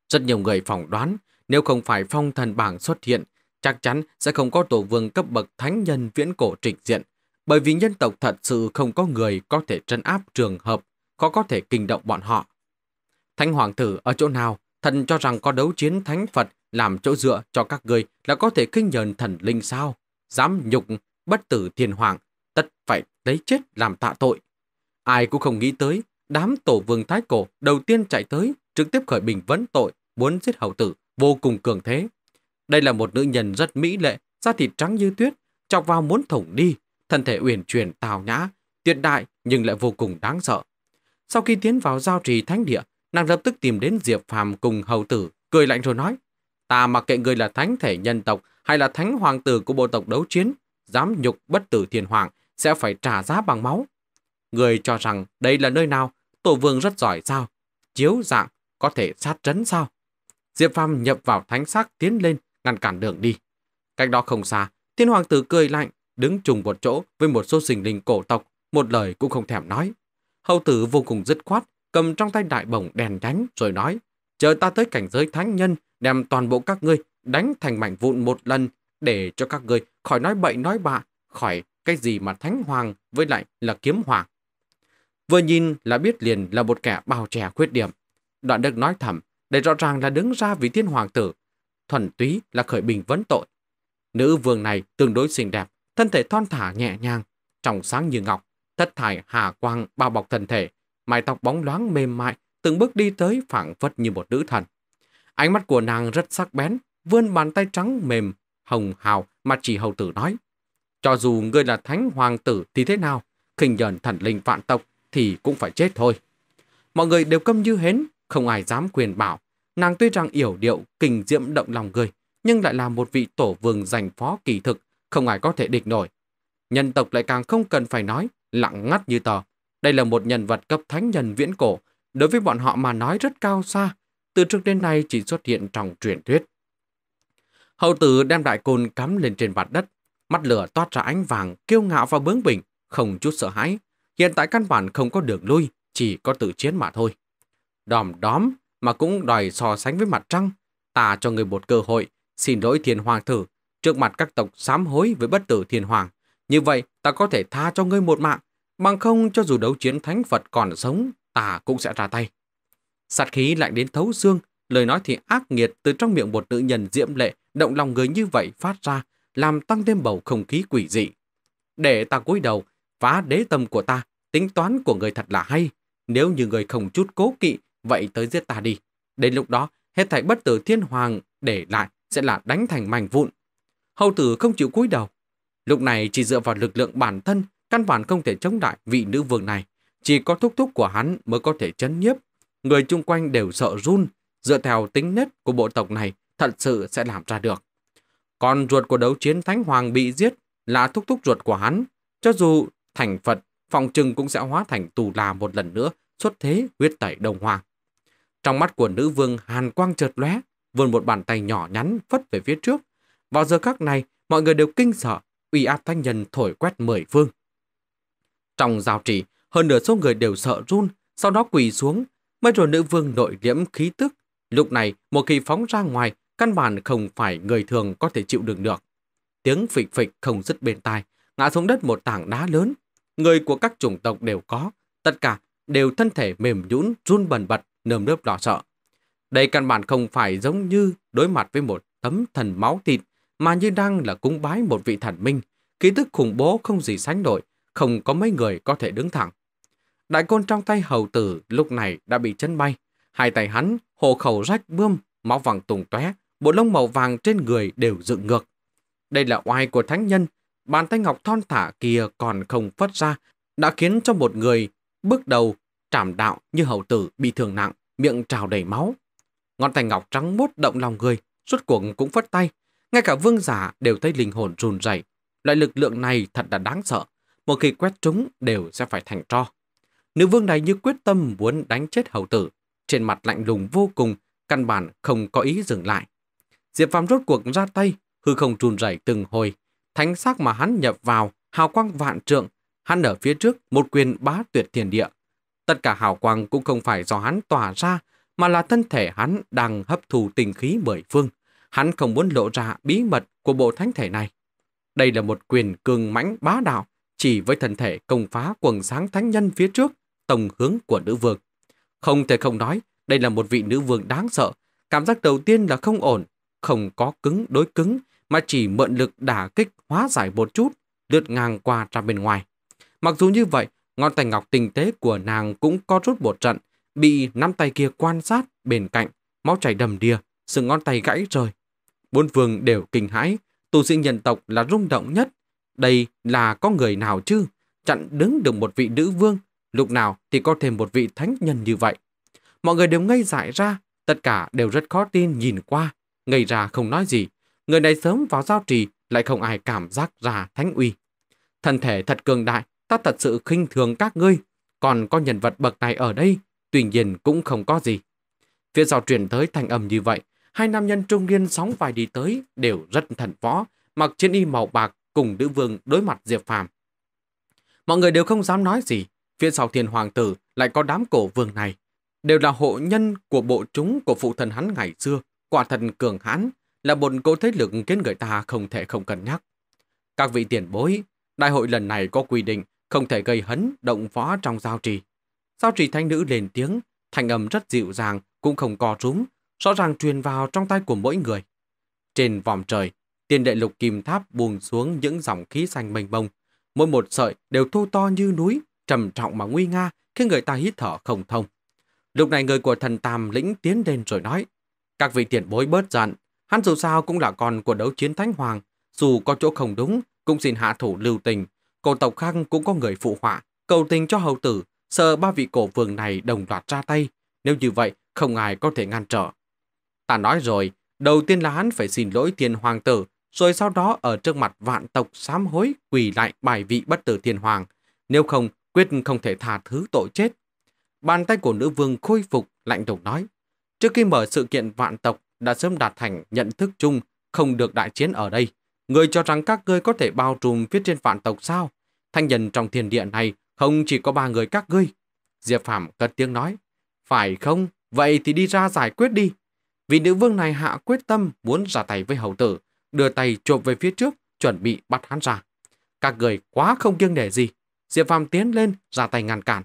Rất nhiều người phỏng đoán, nếu không phải phong thần bảng xuất hiện, chắc chắn sẽ không có tổ vương cấp bậc thánh nhân viễn cổ trịch diện, bởi vì nhân tộc thật sự không có người có thể trấn áp trường hợp, có có thể kinh động bọn họ. Thánh hoàng tử ở chỗ nào, thần cho rằng có đấu chiến thánh Phật làm chỗ dựa cho các người là có thể kinh nhờn thần linh sao? Dám nhục, bất tử thiên hoàng, tất phải lấy chết làm tạ tội. Ai cũng không nghĩ tới, đám tổ vương thái cổ đầu tiên chạy tới, trực tiếp khởi bình vấn tội, muốn giết hậu tử, vô cùng cường thế. Đây là một nữ nhân rất mỹ lệ, da thịt trắng như tuyết, chọc vào muốn thủng đi, thân thể uyển chuyển tào nhã, tuyệt đại nhưng lại vô cùng đáng sợ. Sau khi tiến vào giao trì thánh địa, nàng lập tức tìm đến Diệp Phàm cùng hầu tử, cười lạnh rồi nói: "Ta mặc kệ người là thánh thể nhân tộc hay là thánh hoàng tử của bộ tộc đấu chiến, dám nhục bất tử thiên hoàng sẽ phải trả giá bằng máu." Người cho rằng đây là nơi nào, tổ vương rất giỏi sao? Chiếu dạng có thể sát trấn sao? Diệp Phàm nhập vào thánh xác tiến lên, ngăn cản đường đi. Cách đó không xa, thiên hoàng tử cười lạnh, đứng trùng một chỗ với một số sinh linh cổ tộc, một lời cũng không thèm nói. Hậu tử vô cùng dứt khoát, cầm trong tay đại bổng đèn đánh rồi nói, chờ ta tới cảnh giới thánh nhân, đem toàn bộ các ngươi đánh thành mảnh vụn một lần để cho các ngươi khỏi nói bậy nói bạ, khỏi cái gì mà thánh hoàng với lại là kiếm hoàng. Vừa nhìn là biết liền là một kẻ bào trẻ khuyết điểm. Đoạn đức nói thầm, đây rõ ràng là đứng ra vì thiên hoàng tử thuần túy là khởi bình vấn tội. Nữ vương này tương đối xinh đẹp, thân thể thon thả nhẹ nhàng, trong sáng như ngọc, thất thải hà quang bao bọc thân thể, mái tóc bóng loáng mềm mại, từng bước đi tới phảng phất như một nữ thần. Ánh mắt của nàng rất sắc bén, vươn bàn tay trắng mềm, hồng hào mà chỉ hầu tử nói. Cho dù ngươi là thánh hoàng tử thì thế nào, khinh nhờn thần linh vạn tộc thì cũng phải chết thôi. Mọi người đều câm như hến, không ai dám quyền bảo, Nàng tuy rằng yểu điệu, kình diễm động lòng người, nhưng lại là một vị tổ vương giành phó kỳ thực, không ai có thể địch nổi. Nhân tộc lại càng không cần phải nói, lặng ngắt như tờ. Đây là một nhân vật cấp thánh nhân viễn cổ, đối với bọn họ mà nói rất cao xa, từ trước đến nay chỉ xuất hiện trong truyền thuyết. Hậu tử đem đại côn cắm lên trên mặt đất, mắt lửa toát ra ánh vàng, kiêu ngạo và bướng bỉnh, không chút sợ hãi. Hiện tại căn bản không có đường lui, chỉ có tự chiến mà thôi. Đòm đóm, mà cũng đòi so sánh với mặt trăng. Ta cho người một cơ hội, xin lỗi thiên hoàng thử, trước mặt các tộc sám hối với bất tử thiên hoàng. Như vậy ta có thể tha cho người một mạng, bằng không cho dù đấu chiến thánh Phật còn sống, ta cũng sẽ ra tay. Sạt khí lạnh đến thấu xương, lời nói thì ác nghiệt từ trong miệng một nữ nhân diễm lệ, động lòng người như vậy phát ra, làm tăng thêm bầu không khí quỷ dị. Để ta cúi đầu, phá đế tâm của ta, tính toán của người thật là hay. Nếu như người không chút cố kỵ vậy tới giết ta đi. Đến lúc đó, hết thảy bất tử thiên hoàng để lại sẽ là đánh thành mảnh vụn. Hầu tử không chịu cúi đầu. Lúc này chỉ dựa vào lực lượng bản thân, căn bản không thể chống lại vị nữ vương này. Chỉ có thúc thúc của hắn mới có thể chấn nhiếp. Người chung quanh đều sợ run, dựa theo tính nết của bộ tộc này thật sự sẽ làm ra được. Còn ruột của đấu chiến Thánh Hoàng bị giết là thúc thúc ruột của hắn. Cho dù thành Phật, phòng trừng cũng sẽ hóa thành tù là một lần nữa, xuất thế huyết tẩy đồng hoàng. Trong mắt của nữ vương hàn quang chợt lóe, vươn một bàn tay nhỏ nhắn phất về phía trước. Vào giờ khắc này, mọi người đều kinh sợ, uy áp thanh nhân thổi quét mười phương. Trong giao trì, hơn nửa số người đều sợ run, sau đó quỳ xuống. Mới rồi nữ vương nội liễm khí tức. Lúc này, một khi phóng ra ngoài, căn bản không phải người thường có thể chịu đựng được. Tiếng phịch phịch không dứt bên tai, ngã xuống đất một tảng đá lớn. Người của các chủng tộc đều có, tất cả đều thân thể mềm nhũn run bần bật nơm nớp lo sợ. Đây căn bản không phải giống như đối mặt với một tấm thần máu thịt, mà như đang là cúng bái một vị thần minh, ký tức khủng bố không gì sánh nổi, không có mấy người có thể đứng thẳng. Đại côn trong tay hầu tử lúc này đã bị chân bay, hai tay hắn hộ khẩu rách bươm, máu vàng tùng tóe, bộ lông màu vàng trên người đều dựng ngược. Đây là oai của thánh nhân, bàn tay ngọc thon thả kia còn không phất ra, đã khiến cho một người bước đầu trảm đạo như hậu tử bị thương nặng, miệng trào đầy máu. ngọn tay ngọc trắng mốt động lòng người, suốt cuộc cũng phất tay. Ngay cả vương giả đều thấy linh hồn run rẩy. Loại lực lượng này thật là đáng sợ. Một khi quét chúng đều sẽ phải thành tro. Nữ vương này như quyết tâm muốn đánh chết hậu tử. Trên mặt lạnh lùng vô cùng, căn bản không có ý dừng lại. Diệp Phàm rốt cuộc ra tay, hư không run rẩy từng hồi. Thánh xác mà hắn nhập vào, hào quang vạn trượng. Hắn ở phía trước một quyền bá tuyệt thiền địa, Tất cả hào quang cũng không phải do hắn tỏa ra, mà là thân thể hắn đang hấp thụ tình khí bởi phương. Hắn không muốn lộ ra bí mật của bộ thánh thể này. Đây là một quyền cường mãnh bá đạo, chỉ với thân thể công phá quần sáng thánh nhân phía trước, tổng hướng của nữ vương. Không thể không nói, đây là một vị nữ vương đáng sợ. Cảm giác đầu tiên là không ổn, không có cứng đối cứng, mà chỉ mượn lực đả kích hóa giải một chút, lượt ngang qua ra bên ngoài. Mặc dù như vậy, Ngón tay ngọc tinh tế của nàng cũng co rút một trận, bị năm tay kia quan sát bên cạnh, máu chảy đầm đìa, sự ngón tay gãy rồi. Bốn vương đều kinh hãi, tu sĩ nhân tộc là rung động nhất. Đây là có người nào chứ? Chặn đứng được một vị nữ vương, lúc nào thì có thêm một vị thánh nhân như vậy. Mọi người đều ngây dại ra, tất cả đều rất khó tin nhìn qua, ngây ra không nói gì. Người này sớm vào giao trì, lại không ai cảm giác ra thánh uy. Thân thể thật cường đại, ta thật sự khinh thường các ngươi, còn có nhân vật bậc này ở đây, tuy nhiên cũng không có gì. Phía sau truyền tới thành âm như vậy, hai nam nhân trung niên sóng vài đi tới đều rất thần võ, mặc chiến y màu bạc cùng nữ vương đối mặt Diệp Phàm. Mọi người đều không dám nói gì, phía sau thiên hoàng tử lại có đám cổ vương này, đều là hộ nhân của bộ chúng của phụ thần hắn ngày xưa, quả thần cường hãn, là một cố thế lực khiến người ta không thể không cân nhắc. Các vị tiền bối, đại hội lần này có quy định không thể gây hấn động võ trong giao trì. Giao trì thanh nữ lên tiếng, thanh âm rất dịu dàng, cũng không co rúm, rõ ràng truyền vào trong tay của mỗi người. Trên vòm trời, tiền đệ lục kim tháp buông xuống những dòng khí xanh mênh mông. Mỗi một sợi đều thu to như núi, trầm trọng mà nguy nga, khi người ta hít thở không thông. Lúc này người của thần Tam lĩnh tiến lên rồi nói, các vị tiền bối bớt giận, hắn dù sao cũng là con của đấu chiến Thánh Hoàng, dù có chỗ không đúng, cũng xin hạ thủ lưu tình, Cổ tộc khác cũng có người phụ họa, cầu tình cho hầu tử, sợ ba vị cổ vương này đồng loạt ra tay. Nếu như vậy, không ai có thể ngăn trở. Ta nói rồi, đầu tiên là hắn phải xin lỗi thiên hoàng tử, rồi sau đó ở trước mặt vạn tộc sám hối quỳ lại bài vị bất tử thiên hoàng. Nếu không, quyết không thể tha thứ tội chết. Bàn tay của nữ vương khôi phục, lạnh lùng nói. Trước khi mở sự kiện vạn tộc đã sớm đạt thành nhận thức chung, không được đại chiến ở đây. Người cho rằng các ngươi có thể bao trùm phía trên vạn tộc sao? thanh nhân trong thiên địa này không chỉ có ba người các ngươi. Diệp Phạm cất tiếng nói, phải không? Vậy thì đi ra giải quyết đi. Vì nữ vương này hạ quyết tâm muốn ra tay với hậu tử, đưa tay chộp về phía trước, chuẩn bị bắt hắn ra. Các người quá không kiêng để gì. Diệp Phạm tiến lên, ra tay ngăn cản.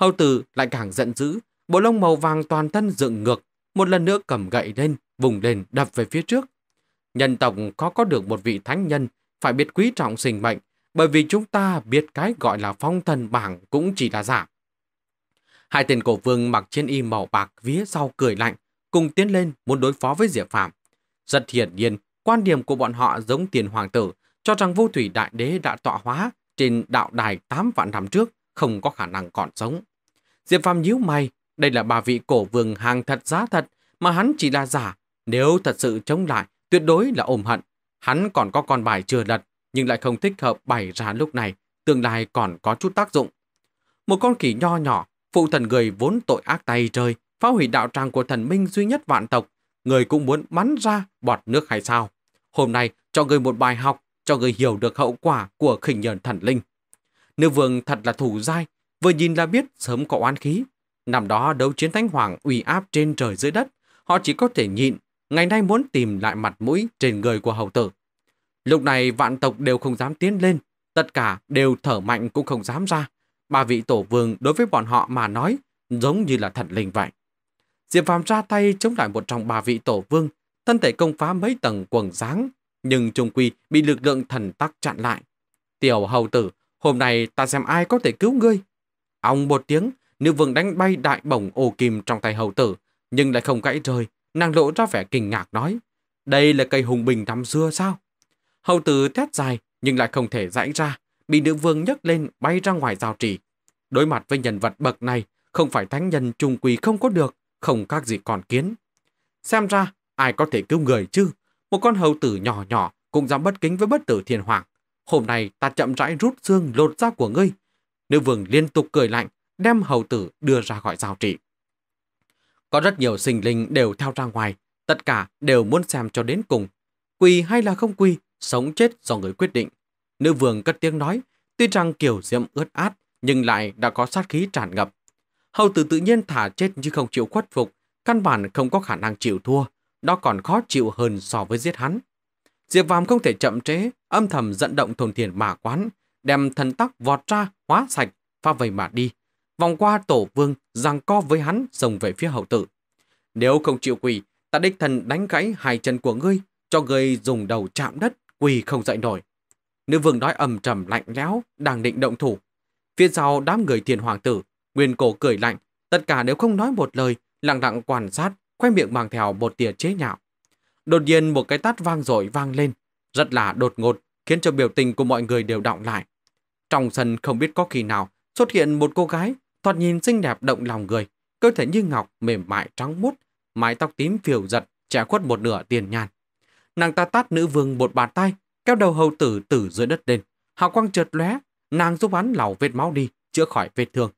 Hậu tử lại càng giận dữ, bộ lông màu vàng toàn thân dựng ngược, một lần nữa cầm gậy lên, vùng lên đập về phía trước. Nhân tộc khó có được một vị thánh nhân, phải biết quý trọng sinh mệnh, bởi vì chúng ta biết cái gọi là phong thần bảng cũng chỉ là giả. Hai tên cổ vương mặc trên y màu bạc vía sau cười lạnh, cùng tiến lên muốn đối phó với Diệp Phạm. Rất hiển nhiên, quan điểm của bọn họ giống tiền hoàng tử, cho rằng vô thủy đại đế đã tọa hóa trên đạo đài 8 vạn năm trước, không có khả năng còn sống. Diệp Phạm nhíu mày, đây là bà vị cổ vương hàng thật giá thật, mà hắn chỉ là giả, nếu thật sự chống lại, tuyệt đối là ôm hận. Hắn còn có con bài chưa lật, nhưng lại không thích hợp bày ra lúc này, tương lai còn có chút tác dụng. Một con khỉ nho nhỏ, phụ thần người vốn tội ác tay trời, phá hủy đạo tràng của thần minh duy nhất vạn tộc, người cũng muốn bắn ra bọt nước hay sao? Hôm nay cho người một bài học, cho người hiểu được hậu quả của khỉnh nhờn thần linh. Nữ vương thật là thủ dai, vừa nhìn là biết sớm có oan khí. Năm đó đấu chiến thánh hoàng uy áp trên trời dưới đất, họ chỉ có thể nhịn, ngày nay muốn tìm lại mặt mũi trên người của hầu tử. Lúc này vạn tộc đều không dám tiến lên, tất cả đều thở mạnh cũng không dám ra. Ba vị tổ vương đối với bọn họ mà nói, giống như là thần linh vậy. Diệp Phàm ra tay chống lại một trong ba vị tổ vương, thân thể công phá mấy tầng quần dáng, nhưng trung quy bị lực lượng thần tắc chặn lại. Tiểu hầu tử, hôm nay ta xem ai có thể cứu ngươi. Ông một tiếng, nữ vương đánh bay đại bổng ô kim trong tay hầu tử, nhưng lại không gãy rơi, nàng lộ ra vẻ kinh ngạc nói. Đây là cây hùng bình năm xưa sao? Hầu tử thét dài nhưng lại không thể giãy ra, bị nữ vương nhấc lên bay ra ngoài giao trì. Đối mặt với nhân vật bậc này, không phải thánh nhân trung quỳ không có được, không các gì còn kiến. Xem ra, ai có thể cứu người chứ? Một con hầu tử nhỏ nhỏ cũng dám bất kính với bất tử thiên hoàng. Hôm nay ta chậm rãi rút xương lột ra của ngươi. Nữ vương liên tục cười lạnh, đem hầu tử đưa ra gọi giao trị. Có rất nhiều sinh linh đều theo ra ngoài, tất cả đều muốn xem cho đến cùng. Quỳ hay là không quỳ sống chết do người quyết định. Nữ vương cất tiếng nói, tuy rằng kiểu diệm ướt át, nhưng lại đã có sát khí tràn ngập. Hầu tử tự nhiên thả chết chứ không chịu khuất phục, căn bản không có khả năng chịu thua, đó còn khó chịu hơn so với giết hắn. Diệp Vàm không thể chậm trễ, âm thầm dẫn động thồn thiền mà quán, đem thần tắc vọt ra, hóa sạch, pha vầy mà đi. Vòng qua tổ vương, giằng co với hắn, rồng về phía hậu tử. Nếu không chịu quỳ, ta đích thần đánh gãy hai chân của ngươi, cho ngươi dùng đầu chạm đất, quỳ không dậy nổi. Nữ vương nói ầm trầm lạnh lẽo, đang định động thủ. Phía sau đám người thiền hoàng tử, nguyên cổ cười lạnh, tất cả đều không nói một lời, lặng lặng quan sát, khoe miệng mang theo một tia chế nhạo. Đột nhiên một cái tát vang dội vang lên, rất là đột ngột, khiến cho biểu tình của mọi người đều đọng lại. Trong sân không biết có khi nào xuất hiện một cô gái thoạt nhìn xinh đẹp động lòng người, cơ thể như ngọc mềm mại trắng mút, mái tóc tím phiều giật, trẻ khuất một nửa tiền nhàn nàng ta tát nữ vương một bàn tay, kéo đầu hầu tử tử dưới đất lên. Hào quang chợt lóe, nàng giúp hắn lau vết máu đi, chữa khỏi vết thương.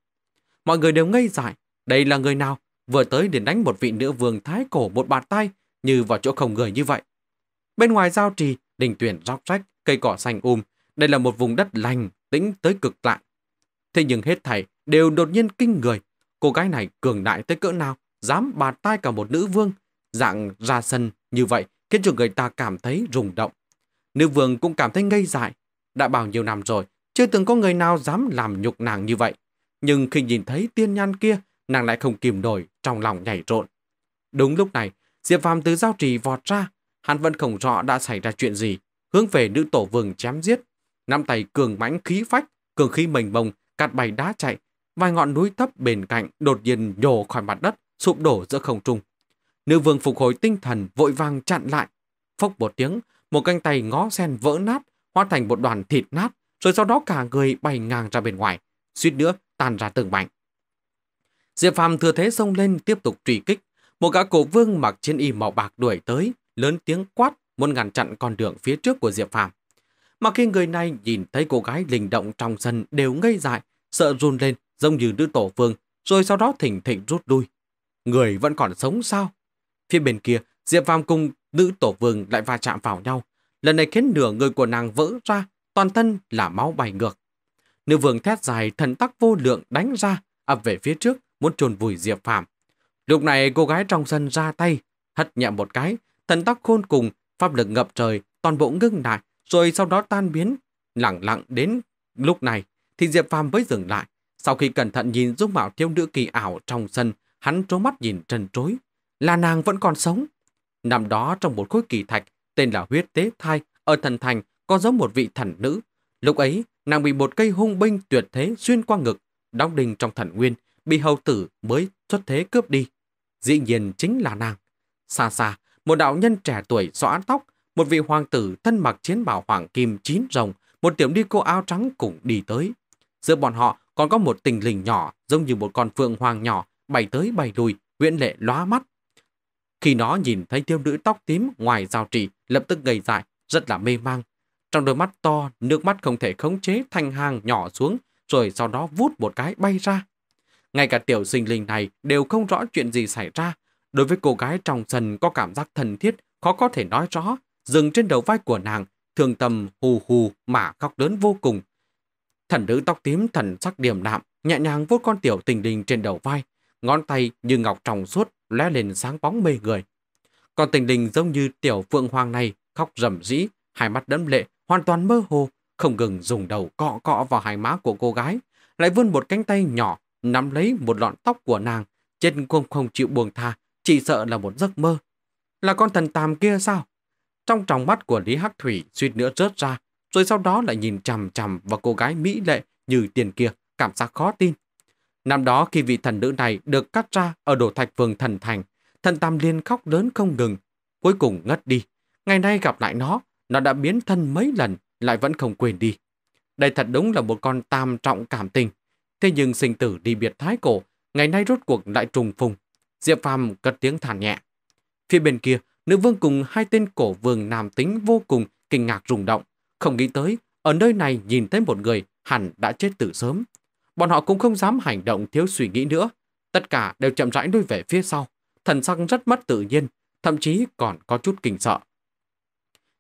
Mọi người đều ngây dại, đây là người nào, vừa tới để đánh một vị nữ vương thái cổ một bàn tay như vào chỗ không người như vậy. Bên ngoài giao trì, đình tuyển róc rách, cây cỏ xanh um, đây là một vùng đất lành, tĩnh tới cực lạ. Thế nhưng hết thảy đều đột nhiên kinh người, cô gái này cường đại tới cỡ nào, dám bàn tay cả một nữ vương, dạng ra sân như vậy khiến cho người ta cảm thấy rùng động. Nữ vương cũng cảm thấy ngây dại. Đã bao nhiêu năm rồi, chưa từng có người nào dám làm nhục nàng như vậy. Nhưng khi nhìn thấy tiên nhan kia, nàng lại không kìm nổi, trong lòng nhảy rộn. Đúng lúc này, Diệp Phàm từ giao trì vọt ra, hắn vẫn không rõ đã xảy ra chuyện gì, hướng về nữ tổ vương chém giết. Năm tay cường mãnh khí phách, cường khí mềm bồng, cạt bay đá chạy, vài ngọn núi thấp bên cạnh đột nhiên nhổ khỏi mặt đất, sụp đổ giữa không trung. Nữ vương phục hồi tinh thần vội vàng chặn lại. Phốc một tiếng, một cánh tay ngó sen vỡ nát, hóa thành một đoàn thịt nát, rồi sau đó cả người bay ngang ra bên ngoài, suýt nữa tan ra từng mảnh. Diệp Phàm thừa thế xông lên tiếp tục truy kích, một gã cổ vương mặc chiến y màu bạc đuổi tới, lớn tiếng quát muốn ngăn chặn con đường phía trước của Diệp Phàm. Mà khi người này nhìn thấy cô gái linh động trong sân đều ngây dại, sợ run lên giống như nữ tổ vương, rồi sau đó thỉnh thỉnh rút lui. Người vẫn còn sống sao? Phía bên kia, Diệp Phàm cùng nữ tổ vương lại va chạm vào nhau. Lần này khiến nửa người của nàng vỡ ra, toàn thân là máu bay ngược. Nữ vương thét dài thần tắc vô lượng đánh ra, ập về phía trước, muốn trồn vùi Diệp Phàm Lúc này cô gái trong sân ra tay, hất nhẹ một cái, thần tắc khôn cùng, pháp lực ngập trời, toàn bộ ngưng lại, rồi sau đó tan biến. Lặng lặng đến lúc này, thì Diệp Phàm mới dừng lại. Sau khi cẩn thận nhìn dung mạo thiếu nữ kỳ ảo trong sân, hắn trố mắt nhìn trần trối là nàng vẫn còn sống. Năm đó trong một khối kỳ thạch tên là huyết tế thai ở thần thành có giống một vị thần nữ. Lúc ấy, nàng bị một cây hung binh tuyệt thế xuyên qua ngực, đóng đinh trong thần nguyên, bị hầu tử mới xuất thế cướp đi. Dĩ nhiên chính là nàng. Xa xa, một đạo nhân trẻ tuổi xõa tóc, một vị hoàng tử thân mặc chiến bào hoàng kim chín rồng, một tiểu đi cô áo trắng cũng đi tới. Giữa bọn họ còn có một tình lình nhỏ giống như một con phượng hoàng nhỏ bay tới bay đùi, huyện lệ lóa mắt, khi nó nhìn thấy thiếu nữ tóc tím ngoài rào trì, lập tức ngây dại, rất là mê mang. Trong đôi mắt to, nước mắt không thể khống chế thanh hàng nhỏ xuống, rồi sau đó vút một cái bay ra. Ngay cả tiểu sinh linh này đều không rõ chuyện gì xảy ra. Đối với cô gái trong sân có cảm giác thân thiết, khó có thể nói rõ. Dừng trên đầu vai của nàng, thường tầm hù hù mà khóc lớn vô cùng. Thần nữ tóc tím thần sắc điềm đạm, nhẹ nhàng vuốt con tiểu tình linh trên đầu vai, ngón tay như ngọc trong suốt lóe lên sáng bóng mê người. Còn tình đình giống như tiểu phượng hoàng này, khóc rầm rĩ, hai mắt đẫm lệ, hoàn toàn mơ hồ, không ngừng dùng đầu cọ cọ vào hai má của cô gái, lại vươn một cánh tay nhỏ, nắm lấy một lọn tóc của nàng, chân cũng không chịu buông tha, chỉ sợ là một giấc mơ. Là con thần tàm kia sao? Trong tròng mắt của Lý Hắc Thủy suýt nữa rớt ra, rồi sau đó lại nhìn chằm chằm vào cô gái mỹ lệ như tiền kia, cảm giác khó tin. Năm đó khi vị thần nữ này được cắt ra ở đổ thạch vườn thần thành, thần Tam Liên khóc lớn không ngừng, cuối cùng ngất đi. Ngày nay gặp lại nó, nó đã biến thân mấy lần, lại vẫn không quên đi. Đây thật đúng là một con tam trọng cảm tình. Thế nhưng sinh tử đi biệt thái cổ, ngày nay rốt cuộc lại trùng phùng. Diệp Phàm cất tiếng thản nhẹ. Phía bên kia, nữ vương cùng hai tên cổ vương nam tính vô cùng kinh ngạc rùng động. Không nghĩ tới, ở nơi này nhìn thấy một người hẳn đã chết từ sớm. Bọn họ cũng không dám hành động thiếu suy nghĩ nữa. Tất cả đều chậm rãi đuôi về phía sau. Thần sắc rất mất tự nhiên, thậm chí còn có chút kinh sợ.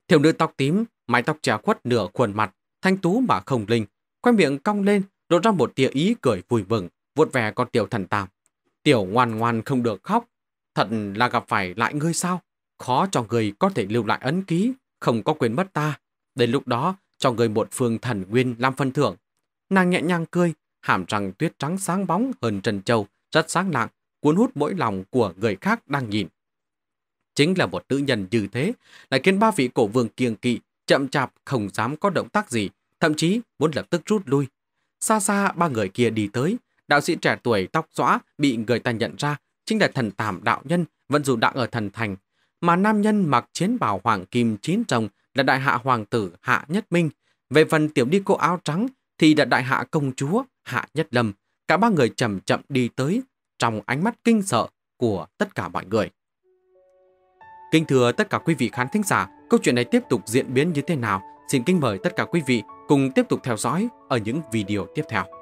Thiểu nữ tóc tím, mái tóc che khuất nửa khuôn mặt, thanh tú mà không linh, quay miệng cong lên, lộ ra một tia ý cười vui mừng, vuốt về con tiểu thần tam. Tiểu ngoan ngoan không được khóc, thật là gặp phải lại ngươi sao? Khó cho người có thể lưu lại ấn ký, không có quyền mất ta. Đến lúc đó, cho người một phương thần nguyên làm phân thưởng. Nàng nhẹ nhàng cười, hàm răng tuyết trắng sáng bóng hơn trần châu, rất sáng nặng cuốn hút mỗi lòng của người khác đang nhìn. Chính là một nữ nhân như thế, lại khiến ba vị cổ vương kiêng kỵ, chậm chạp không dám có động tác gì, thậm chí muốn lập tức rút lui. Xa xa ba người kia đi tới, đạo sĩ trẻ tuổi tóc rõ bị người ta nhận ra, chính là thần tàm đạo nhân, vẫn dù đang ở thần thành. Mà nam nhân mặc chiến bào hoàng kim chín rồng là đại hạ hoàng tử Hạ Nhất Minh, về phần tiểu đi cô áo trắng thì là đại hạ công chúa Hạ Nhất Lâm, cả ba người chậm chậm đi tới trong ánh mắt kinh sợ của tất cả mọi người. Kính thưa tất cả quý vị khán thính giả, câu chuyện này tiếp tục diễn biến như thế nào? Xin kính mời tất cả quý vị cùng tiếp tục theo dõi ở những video tiếp theo.